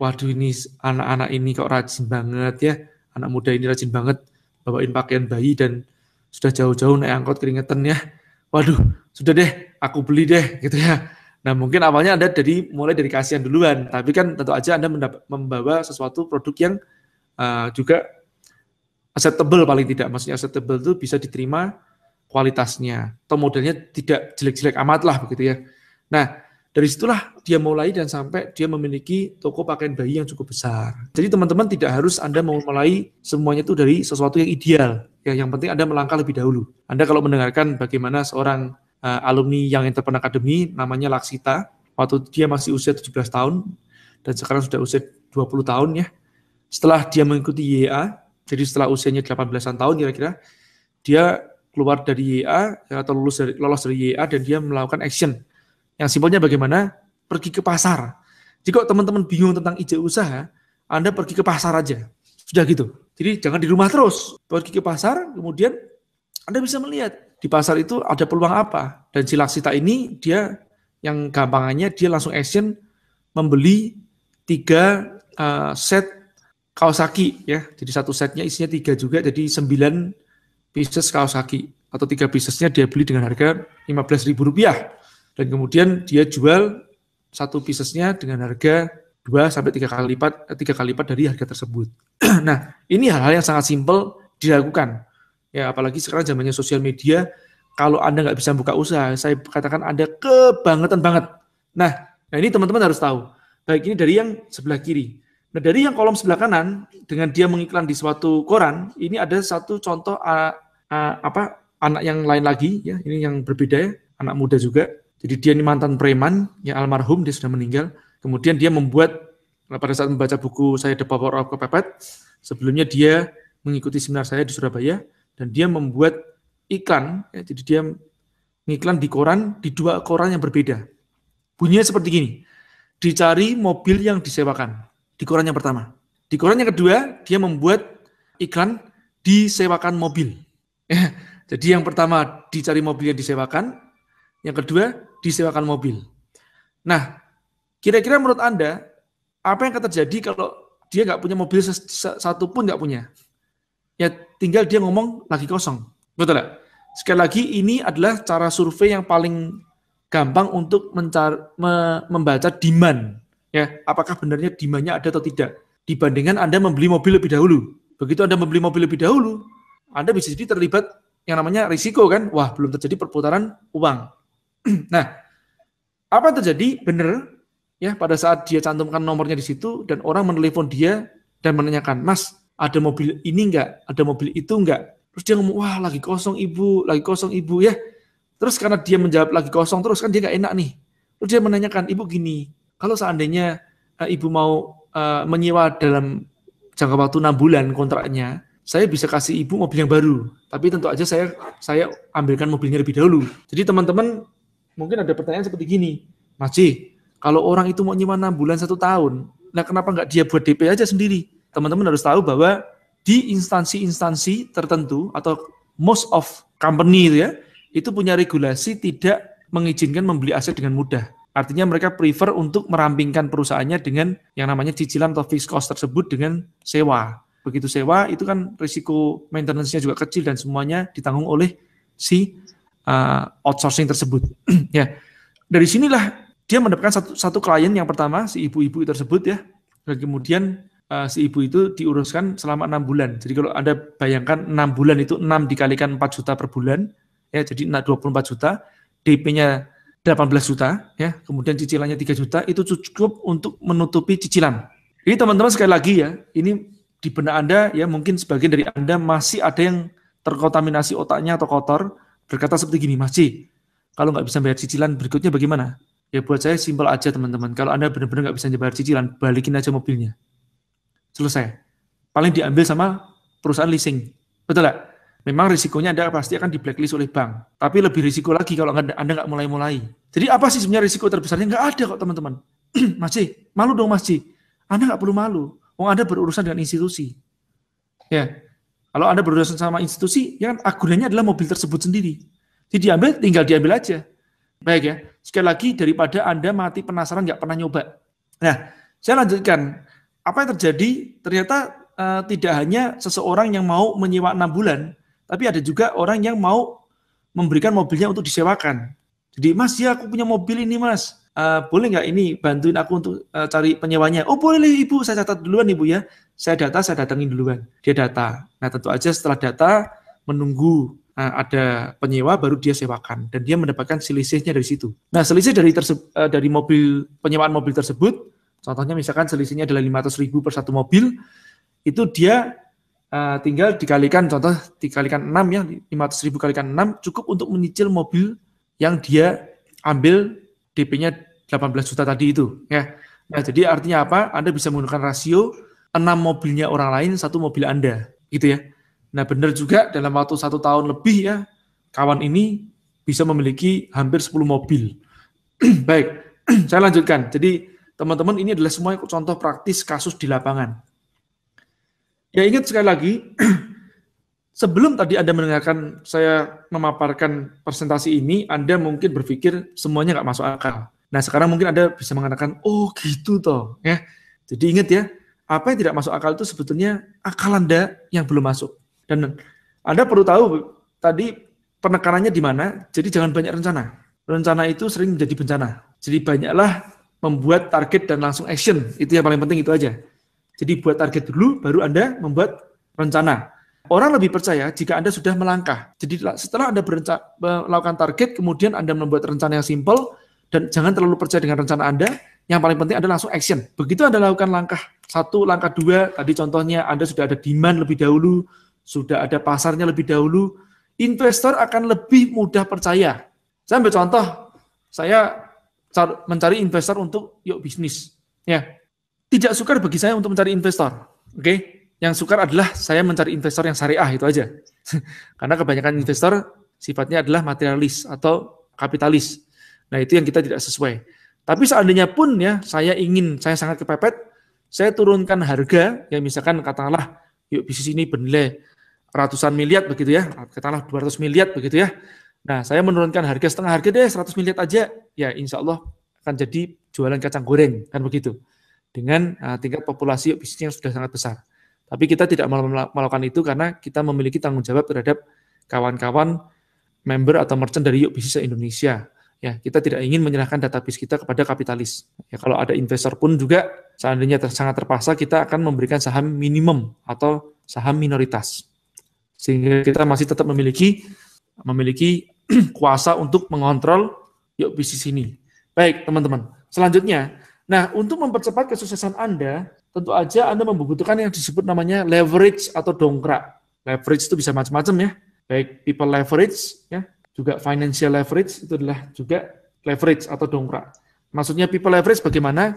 waduh ini anak-anak ini kok rajin banget ya, anak muda ini rajin banget bawain pakaian bayi dan sudah jauh-jauh naik angkot keringetan ya. Waduh, sudah deh, aku beli deh gitu ya. Nah, mungkin awalnya Anda dari mulai dari kasihan duluan, tapi kan tentu aja Anda mendapat, membawa sesuatu produk yang uh, juga acceptable paling tidak. Maksudnya acceptable itu bisa diterima kualitasnya atau modelnya tidak jelek-jelek amat lah begitu ya. Nah, dari situlah dia mulai dan sampai dia memiliki toko pakaian bayi yang cukup besar. Jadi teman-teman tidak harus Anda mulai semuanya itu dari sesuatu yang ideal. Ya, yang penting Anda melangkah lebih dahulu. Anda kalau mendengarkan bagaimana seorang uh, alumni yang Entrepreneur Academy namanya Laksita, waktu dia masih usia 17 tahun dan sekarang sudah usia 20 tahun ya. Setelah dia mengikuti YA, jadi setelah usianya 18-an tahun kira-kira, dia keluar dari YA atau lulus dari, lolos dari YA dan dia melakukan action yang simpelnya bagaimana? Pergi ke pasar. Jika teman-teman bingung tentang ide usaha, Anda pergi ke pasar aja. Sudah gitu. Jadi jangan di rumah terus. Pergi ke pasar, kemudian Anda bisa melihat di pasar itu ada peluang apa. Dan si laksita ini dia yang gampangannya dia langsung action membeli tiga uh, set Kawasaki ya. Jadi satu setnya isinya tiga juga, jadi sembilan pieces Kawasaki atau tiga piecesnya dia beli dengan harga lima belas ribu rupiah dan kemudian dia jual satu piecesnya dengan harga dua sampai tiga kali lipat eh, tiga kali lipat dari harga tersebut. nah, ini hal-hal yang sangat simpel dilakukan. Ya, apalagi sekarang zamannya sosial media, kalau Anda nggak bisa buka usaha, saya katakan Anda kebangetan banget. Nah, nah ini teman-teman harus tahu. Baik ini dari yang sebelah kiri. Nah, dari yang kolom sebelah kanan dengan dia mengiklan di suatu koran, ini ada satu contoh uh, uh, apa anak yang lain lagi ya, ini yang berbeda ya, anak muda juga jadi dia ini mantan preman, ya almarhum, dia sudah meninggal. Kemudian dia membuat, pada saat membaca buku saya The Power of Kepepet, sebelumnya dia mengikuti seminar saya di Surabaya, dan dia membuat iklan, ya, jadi dia mengiklan di koran, di dua koran yang berbeda. Bunyinya seperti gini, dicari mobil yang disewakan, di koran yang pertama. Di koran yang kedua, dia membuat iklan disewakan mobil. Ya, jadi yang pertama dicari mobil yang disewakan, yang kedua, disewakan mobil. Nah, kira-kira menurut Anda, apa yang akan terjadi kalau dia nggak punya mobil satu pun nggak punya? Ya tinggal dia ngomong lagi kosong. Betul nggak? Sekali lagi, ini adalah cara survei yang paling gampang untuk mencar, me, membaca demand. ya Apakah benarnya demandnya ada atau tidak. Dibandingkan Anda membeli mobil lebih dahulu. Begitu Anda membeli mobil lebih dahulu, Anda bisa jadi terlibat yang namanya risiko kan. Wah, belum terjadi perputaran uang nah, apa yang terjadi? Benar, ya pada saat dia cantumkan nomornya di situ dan orang menelepon dia dan menanyakan, Mas, ada mobil ini enggak? Ada mobil itu enggak? Terus dia ngomong, wah lagi kosong ibu, lagi kosong ibu ya. Terus karena dia menjawab lagi kosong terus kan dia gak enak nih. Terus dia menanyakan, ibu gini, kalau seandainya uh, ibu mau uh, menyewa dalam jangka waktu enam bulan kontraknya, saya bisa kasih ibu mobil yang baru. Tapi tentu aja saya saya ambilkan mobilnya lebih dahulu. Jadi teman-teman mungkin ada pertanyaan seperti gini, Mas kalau orang itu mau nyimpan 6 bulan satu tahun, nah kenapa nggak dia buat DP aja sendiri? Teman-teman harus tahu bahwa di instansi-instansi tertentu atau most of company itu ya, itu punya regulasi tidak mengizinkan membeli aset dengan mudah. Artinya mereka prefer untuk merampingkan perusahaannya dengan yang namanya cicilan atau fixed cost tersebut dengan sewa. Begitu sewa, itu kan risiko maintenance-nya juga kecil dan semuanya ditanggung oleh si uh, outsourcing tersebut. ya, dari sinilah dia mendapatkan satu, satu klien yang pertama si ibu-ibu tersebut ya, dan kemudian uh, si ibu itu diuruskan selama enam bulan. Jadi kalau anda bayangkan enam bulan itu enam dikalikan empat juta per bulan, ya jadi empat juta, DP-nya belas juta, ya kemudian cicilannya tiga juta itu cukup untuk menutupi cicilan. ini teman-teman sekali lagi ya, ini di benak anda ya mungkin sebagian dari anda masih ada yang terkontaminasi otaknya atau kotor berkata seperti gini, Mas Ji, kalau nggak bisa bayar cicilan berikutnya bagaimana? Ya buat saya simpel aja teman-teman. Kalau Anda benar-benar nggak bisa bayar cicilan, balikin aja mobilnya. Selesai. Paling diambil sama perusahaan leasing. Betul nggak? Memang risikonya Anda pasti akan di blacklist oleh bank. Tapi lebih risiko lagi kalau Anda nggak mulai-mulai. Jadi apa sih sebenarnya risiko terbesarnya? Nggak ada kok teman-teman. masih malu dong Masih. Anda nggak perlu malu. Wong Anda berurusan dengan institusi. Ya, kalau Anda berurusan sama institusi, ya kan agunannya adalah mobil tersebut sendiri. Jadi diambil, tinggal diambil aja. Baik ya. Sekali lagi, daripada Anda mati penasaran, nggak pernah nyoba. Nah, saya lanjutkan. Apa yang terjadi? Ternyata uh, tidak hanya seseorang yang mau menyewa enam bulan, tapi ada juga orang yang mau memberikan mobilnya untuk disewakan. Jadi, mas ya aku punya mobil ini mas, Eh, boleh nggak ini bantuin aku untuk uh, cari penyewanya? Oh boleh ibu, saya catat duluan ibu ya. Saya data, saya datangin duluan. Dia data. Nah tentu aja setelah data menunggu uh, ada penyewa baru dia sewakan dan dia mendapatkan selisihnya dari situ. Nah selisih dari uh, dari mobil penyewaan mobil tersebut, contohnya misalkan selisihnya adalah lima ratus ribu per satu mobil, itu dia Uh, tinggal dikalikan contoh dikalikan 6 ya 500 ribu kalikan 6 cukup untuk menyicil mobil yang dia ambil DP-nya 18 juta tadi itu ya. Nah, jadi artinya apa? Anda bisa menggunakan rasio 6 mobilnya orang lain, satu mobil Anda, gitu ya. Nah, benar juga dalam waktu satu tahun lebih ya, kawan ini bisa memiliki hampir 10 mobil. Baik, saya lanjutkan. Jadi, teman-teman ini adalah semua contoh praktis kasus di lapangan. Ya, ingat sekali lagi, sebelum tadi Anda mendengarkan saya memaparkan presentasi ini, Anda mungkin berpikir semuanya nggak masuk akal. Nah, sekarang mungkin Anda bisa mengatakan, oh gitu toh, ya. Jadi ingat ya, apa yang tidak masuk akal itu sebetulnya akal Anda yang belum masuk. Dan Anda perlu tahu tadi penekanannya di mana, jadi jangan banyak rencana. Rencana itu sering menjadi bencana. Jadi banyaklah membuat target dan langsung action. Itu yang paling penting itu aja. Jadi buat target dulu, baru Anda membuat rencana. Orang lebih percaya jika Anda sudah melangkah. Jadi setelah Anda melakukan target, kemudian Anda membuat rencana yang simple, dan jangan terlalu percaya dengan rencana Anda, yang paling penting adalah langsung action. Begitu Anda lakukan langkah satu, langkah dua, tadi contohnya Anda sudah ada demand lebih dahulu, sudah ada pasarnya lebih dahulu, investor akan lebih mudah percaya. Saya ambil contoh, saya mencari investor untuk yuk bisnis. Ya, tidak sukar bagi saya untuk mencari investor. Oke, okay? yang sukar adalah saya mencari investor yang syariah itu aja. Karena kebanyakan investor sifatnya adalah materialis atau kapitalis. Nah, itu yang kita tidak sesuai. Tapi seandainya pun ya saya ingin, saya sangat kepepet, saya turunkan harga ya misalkan katakanlah yuk bisnis ini bernilai ratusan miliar begitu ya, katakanlah 200 miliar begitu ya. Nah, saya menurunkan harga setengah harga deh 100 miliar aja. Ya, insya Allah akan jadi jualan kacang goreng kan begitu. Dengan eh, tingkat populasi bisnis yang sudah sangat besar. Tapi kita tidak melakukan itu karena kita memiliki tanggung jawab terhadap kawan-kawan member atau merchant dari Yuk Bisnis Indonesia. Ya, kita tidak ingin menyerahkan database kita kepada kapitalis. Ya, kalau ada investor pun juga seandainya ter sangat terpaksa kita akan memberikan saham minimum atau saham minoritas. Sehingga kita masih tetap memiliki memiliki kuasa untuk mengontrol Yuk Bisnis ini. Baik, teman-teman. Selanjutnya, nah untuk mempercepat kesuksesan Anda, tentu aja Anda membutuhkan yang disebut namanya leverage atau dongkrak. Leverage itu bisa macam-macam ya, baik people leverage, ya, juga financial leverage, itu adalah juga leverage atau dongkrak. Maksudnya people leverage bagaimana?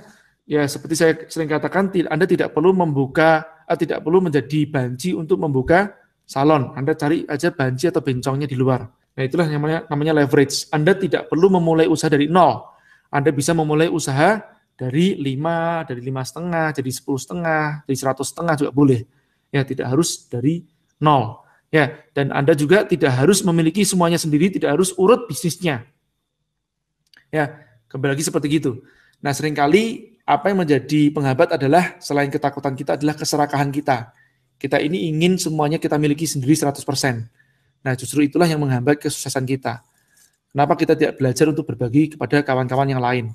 Ya seperti saya sering katakan, Anda tidak perlu membuka, eh, tidak perlu menjadi banci untuk membuka salon. Anda cari aja banci atau bencongnya di luar. Nah itulah namanya, namanya leverage. Anda tidak perlu memulai usaha dari nol. Anda bisa memulai usaha dari 5, dari lima setengah, jadi sepuluh setengah, dari seratus setengah juga boleh. Ya, tidak harus dari nol. Ya, dan Anda juga tidak harus memiliki semuanya sendiri, tidak harus urut bisnisnya. Ya, kembali lagi seperti itu. Nah, seringkali apa yang menjadi penghambat adalah selain ketakutan kita adalah keserakahan kita. Kita ini ingin semuanya kita miliki sendiri 100%. Nah, justru itulah yang menghambat kesuksesan kita. Kenapa kita tidak belajar untuk berbagi kepada kawan-kawan yang lain?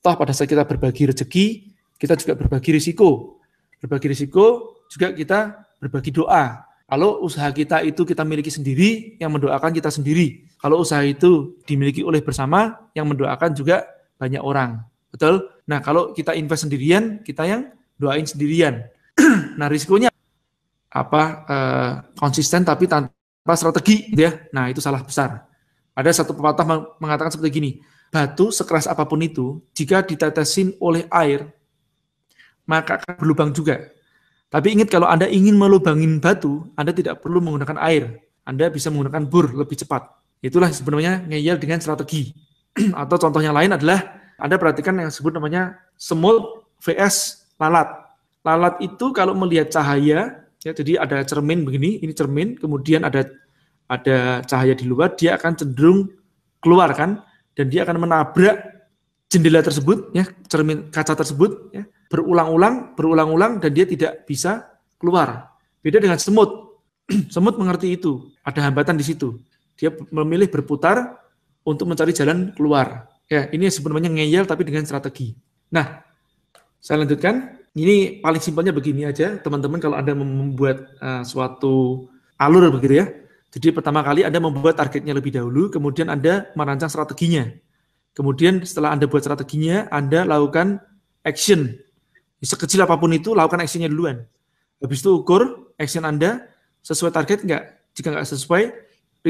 Toh pada saat kita berbagi rezeki, kita juga berbagi risiko. Berbagi risiko juga kita berbagi doa. Kalau usaha kita itu kita miliki sendiri, yang mendoakan kita sendiri. Kalau usaha itu dimiliki oleh bersama, yang mendoakan juga banyak orang. Betul? Nah, kalau kita invest sendirian, kita yang doain sendirian. nah, risikonya apa? Eh, konsisten tapi tanpa strategi, gitu ya. Nah, itu salah besar. Ada satu pepatah mengatakan seperti gini, Batu sekeras apapun itu, jika ditetesin oleh air, maka akan berlubang juga. Tapi ingat kalau Anda ingin melubangin batu, Anda tidak perlu menggunakan air. Anda bisa menggunakan bur lebih cepat. Itulah sebenarnya ngeyel dengan strategi. Atau contohnya lain adalah Anda perhatikan yang disebut namanya semut VS lalat. Lalat itu kalau melihat cahaya, ya jadi ada cermin begini, ini cermin, kemudian ada ada cahaya di luar, dia akan cenderung keluar kan dan dia akan menabrak jendela tersebut ya cermin kaca tersebut ya berulang-ulang berulang-ulang dan dia tidak bisa keluar beda dengan semut semut mengerti itu ada hambatan di situ dia memilih berputar untuk mencari jalan keluar ya ini sebenarnya ngeyel tapi dengan strategi nah saya lanjutkan ini paling simpelnya begini aja teman-teman kalau anda membuat uh, suatu alur begitu ya jadi pertama kali Anda membuat targetnya lebih dahulu, kemudian Anda merancang strateginya. Kemudian setelah Anda buat strateginya, Anda lakukan action. Sekecil apapun itu, lakukan actionnya duluan. Habis itu ukur action Anda sesuai target nggak. Jika nggak sesuai,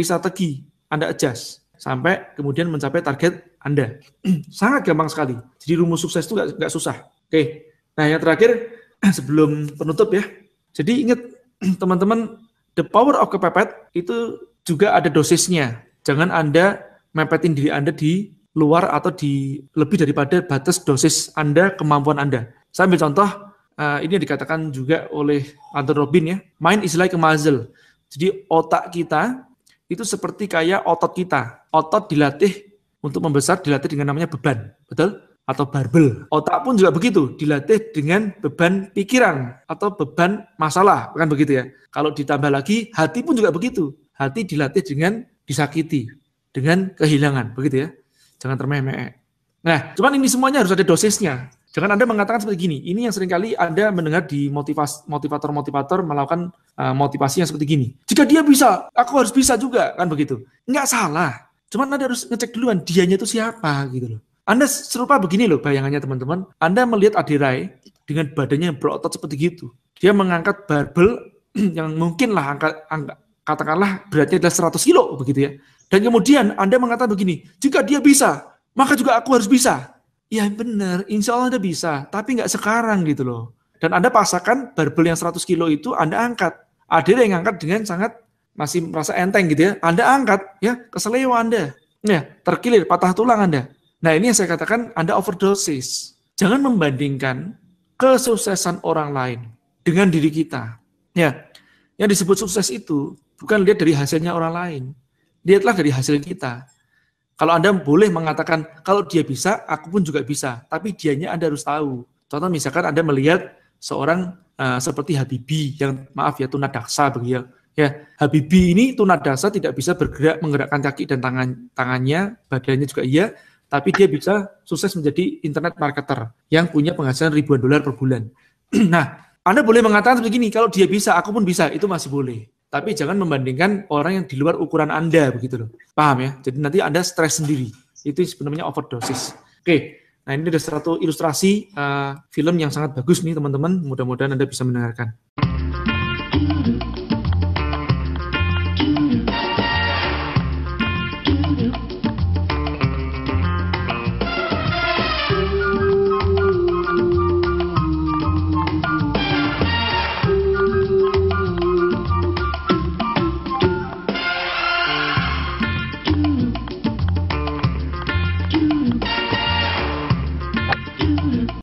strategi Anda adjust sampai kemudian mencapai target Anda. Sangat gampang sekali. Jadi rumus sukses itu nggak susah. Oke, nah yang terakhir sebelum penutup ya. Jadi ingat teman-teman the power of kepepet itu juga ada dosisnya. Jangan Anda mepetin diri Anda di luar atau di lebih daripada batas dosis Anda, kemampuan Anda. Saya ambil contoh, uh, ini dikatakan juga oleh Anton Robin ya, mind is like a muscle. Jadi otak kita itu seperti kayak otot kita. Otot dilatih untuk membesar dilatih dengan namanya beban, betul? atau barbel. Otak pun juga begitu, dilatih dengan beban pikiran atau beban masalah, kan begitu ya. Kalau ditambah lagi, hati pun juga begitu. Hati dilatih dengan disakiti, dengan kehilangan, begitu ya. Jangan termeh-meh. Nah, cuman ini semuanya harus ada dosisnya. Jangan Anda mengatakan seperti gini. Ini yang seringkali Anda mendengar di motivator-motivator melakukan uh, motivasi yang seperti gini. Jika dia bisa, aku harus bisa juga, kan begitu. Enggak salah. Cuman Anda harus ngecek duluan, dianya itu siapa gitu loh. Anda serupa begini loh bayangannya teman-teman. Anda melihat Adirai dengan badannya yang berotot seperti gitu. Dia mengangkat barbel yang mungkin lah angka, angka, katakanlah beratnya adalah 100 kilo begitu ya. Dan kemudian Anda mengatakan begini, jika dia bisa, maka juga aku harus bisa. Ya benar, insya Allah Anda bisa, tapi nggak sekarang gitu loh. Dan Anda pasakan barbel yang 100 kilo itu Anda angkat. Ada yang angkat dengan sangat masih merasa enteng gitu ya. Anda angkat ya, keselewa Anda. Ya, terkilir, patah tulang Anda. Nah ini yang saya katakan Anda overdosis. Jangan membandingkan kesuksesan orang lain dengan diri kita. Ya, yang disebut sukses itu bukan lihat dari hasilnya orang lain. Lihatlah dari hasil kita. Kalau Anda boleh mengatakan, kalau dia bisa, aku pun juga bisa. Tapi dianya Anda harus tahu. Contoh misalkan Anda melihat seorang uh, seperti Habibi yang maaf ya tunadaksa begitu ya. ya. Habibi ini tunadaksa tidak bisa bergerak menggerakkan kaki dan tangan tangannya, badannya juga iya, tapi dia bisa sukses menjadi internet marketer yang punya penghasilan ribuan dolar per bulan. nah, Anda boleh mengatakan begini, kalau dia bisa, aku pun bisa, itu masih boleh. Tapi jangan membandingkan orang yang di luar ukuran Anda begitu loh. Paham ya? Jadi nanti Anda stres sendiri. Itu sebenarnya overdosis. Oke, nah ini ada satu ilustrasi uh, film yang sangat bagus nih teman-teman. Mudah-mudahan Anda bisa mendengarkan.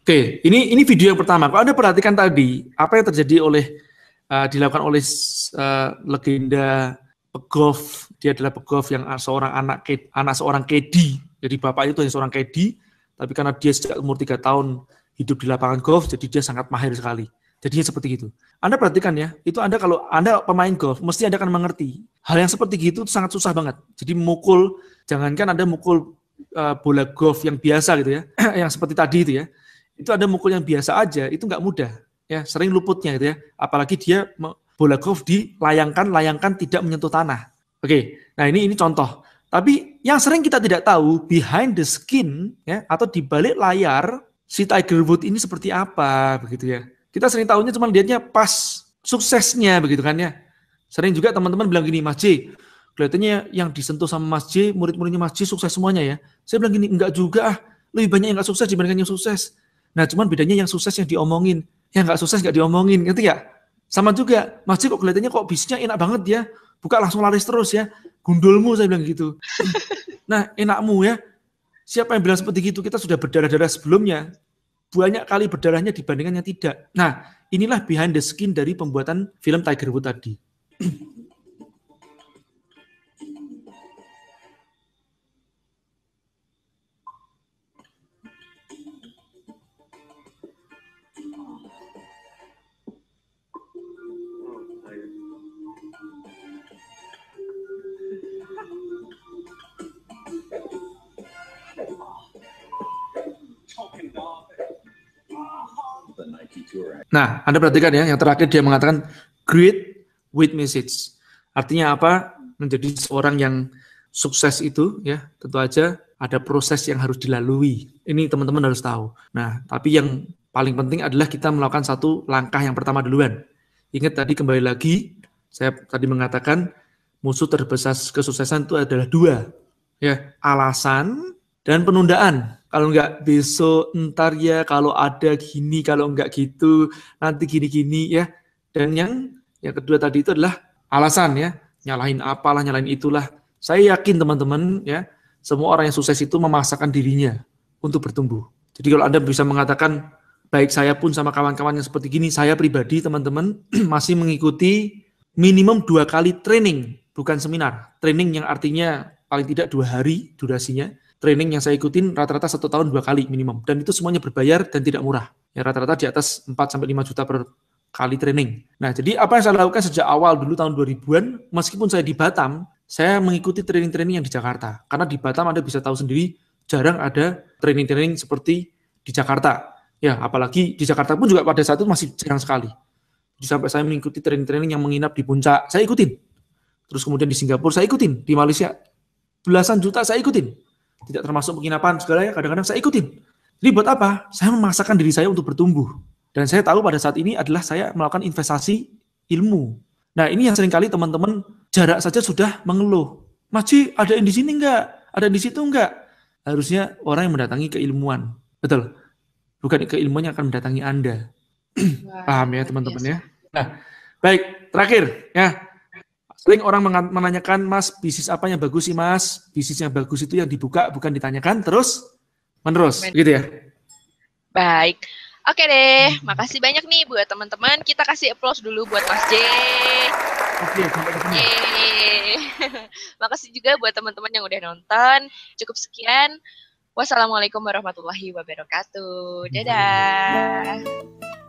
Oke, ini ini video yang pertama. Kalau Anda perhatikan tadi, apa yang terjadi oleh uh, dilakukan oleh uh, legenda pegolf, dia adalah pegolf yang seorang anak anak seorang kedi. Jadi bapak itu hanya seorang kedi, tapi karena dia sejak umur 3 tahun hidup di lapangan golf, jadi dia sangat mahir sekali. Jadinya seperti itu. Anda perhatikan ya, itu Anda kalau Anda pemain golf, mesti Anda akan mengerti. Hal yang seperti gitu itu sangat susah banget. Jadi mukul, jangankan Anda mukul uh, bola golf yang biasa gitu ya, yang seperti tadi itu ya, itu ada mukul yang biasa aja, itu nggak mudah. Ya, sering luputnya gitu ya. Apalagi dia bola golf dilayangkan-layangkan tidak menyentuh tanah. Oke, nah ini ini contoh. Tapi yang sering kita tidak tahu behind the skin ya atau di balik layar si Tiger Woods ini seperti apa begitu ya. Kita sering tahunya cuma lihatnya pas suksesnya begitu kan ya. Sering juga teman-teman bilang gini, Mas J, kelihatannya yang disentuh sama Mas J, murid-muridnya Mas J sukses semuanya ya. Saya bilang gini, enggak juga ah, lebih banyak yang enggak sukses dibandingkan yang sukses. Nah, cuman bedanya yang sukses yang diomongin, yang nggak sukses nggak diomongin, ngerti ya? Sama juga, masjid kok kelihatannya kok bisnya enak banget ya, buka langsung laris terus ya, gundulmu saya bilang gitu. Nah, enakmu ya, siapa yang bilang seperti itu? Kita sudah berdarah-darah sebelumnya, banyak kali berdarahnya dibandingkan yang tidak. Nah, inilah behind the skin dari pembuatan film Tiger Wood tadi. Nah, Anda perhatikan ya, yang terakhir dia mengatakan great with message. Artinya apa? Menjadi seorang yang sukses itu ya, tentu aja ada proses yang harus dilalui. Ini teman-teman harus tahu. Nah, tapi yang paling penting adalah kita melakukan satu langkah yang pertama duluan. Ingat tadi kembali lagi, saya tadi mengatakan musuh terbesar kesuksesan itu adalah dua, ya alasan dan penundaan kalau enggak besok entar ya kalau ada gini kalau enggak gitu nanti gini-gini ya dan yang yang kedua tadi itu adalah alasan ya nyalahin apalah nyalahin itulah saya yakin teman-teman ya semua orang yang sukses itu memaksakan dirinya untuk bertumbuh jadi kalau anda bisa mengatakan baik saya pun sama kawan-kawan yang seperti gini saya pribadi teman-teman masih mengikuti minimum dua kali training bukan seminar training yang artinya paling tidak dua hari durasinya training yang saya ikutin rata-rata satu tahun dua kali minimum dan itu semuanya berbayar dan tidak murah ya rata-rata di atas 4 sampai 5 juta per kali training. Nah, jadi apa yang saya lakukan sejak awal dulu tahun 2000-an, meskipun saya di Batam, saya mengikuti training-training yang di Jakarta. Karena di Batam Anda bisa tahu sendiri, jarang ada training-training seperti di Jakarta. Ya, apalagi di Jakarta pun juga pada saat itu masih jarang sekali. Jadi sampai saya mengikuti training-training yang menginap di puncak, saya ikutin. Terus kemudian di Singapura saya ikutin, di Malaysia belasan juta saya ikutin tidak termasuk penginapan segala ya kadang-kadang saya ikutin. Ini buat apa? Saya memaksakan diri saya untuk bertumbuh. Dan saya tahu pada saat ini adalah saya melakukan investasi ilmu. Nah ini yang seringkali teman-teman jarak saja sudah mengeluh. Masih ada yang di sini enggak? Ada yang di situ enggak? Harusnya orang yang mendatangi keilmuan. Betul. Bukan keilmuan yang akan mendatangi Anda. Paham ya teman-teman ya? Nah, baik. Terakhir ya, Sering orang menanyakan, Mas, bisnis apa yang bagus sih, Mas? Bisnis yang bagus itu yang dibuka, bukan ditanyakan, terus menerus. Benar. Gitu ya? Baik. Oke deh, hmm. makasih banyak nih buat teman-teman. Kita kasih applause dulu buat Mas J. Oke, sampai ketemu. makasih juga buat teman-teman yang udah nonton. Cukup sekian. Wassalamualaikum warahmatullahi wabarakatuh. Dadah.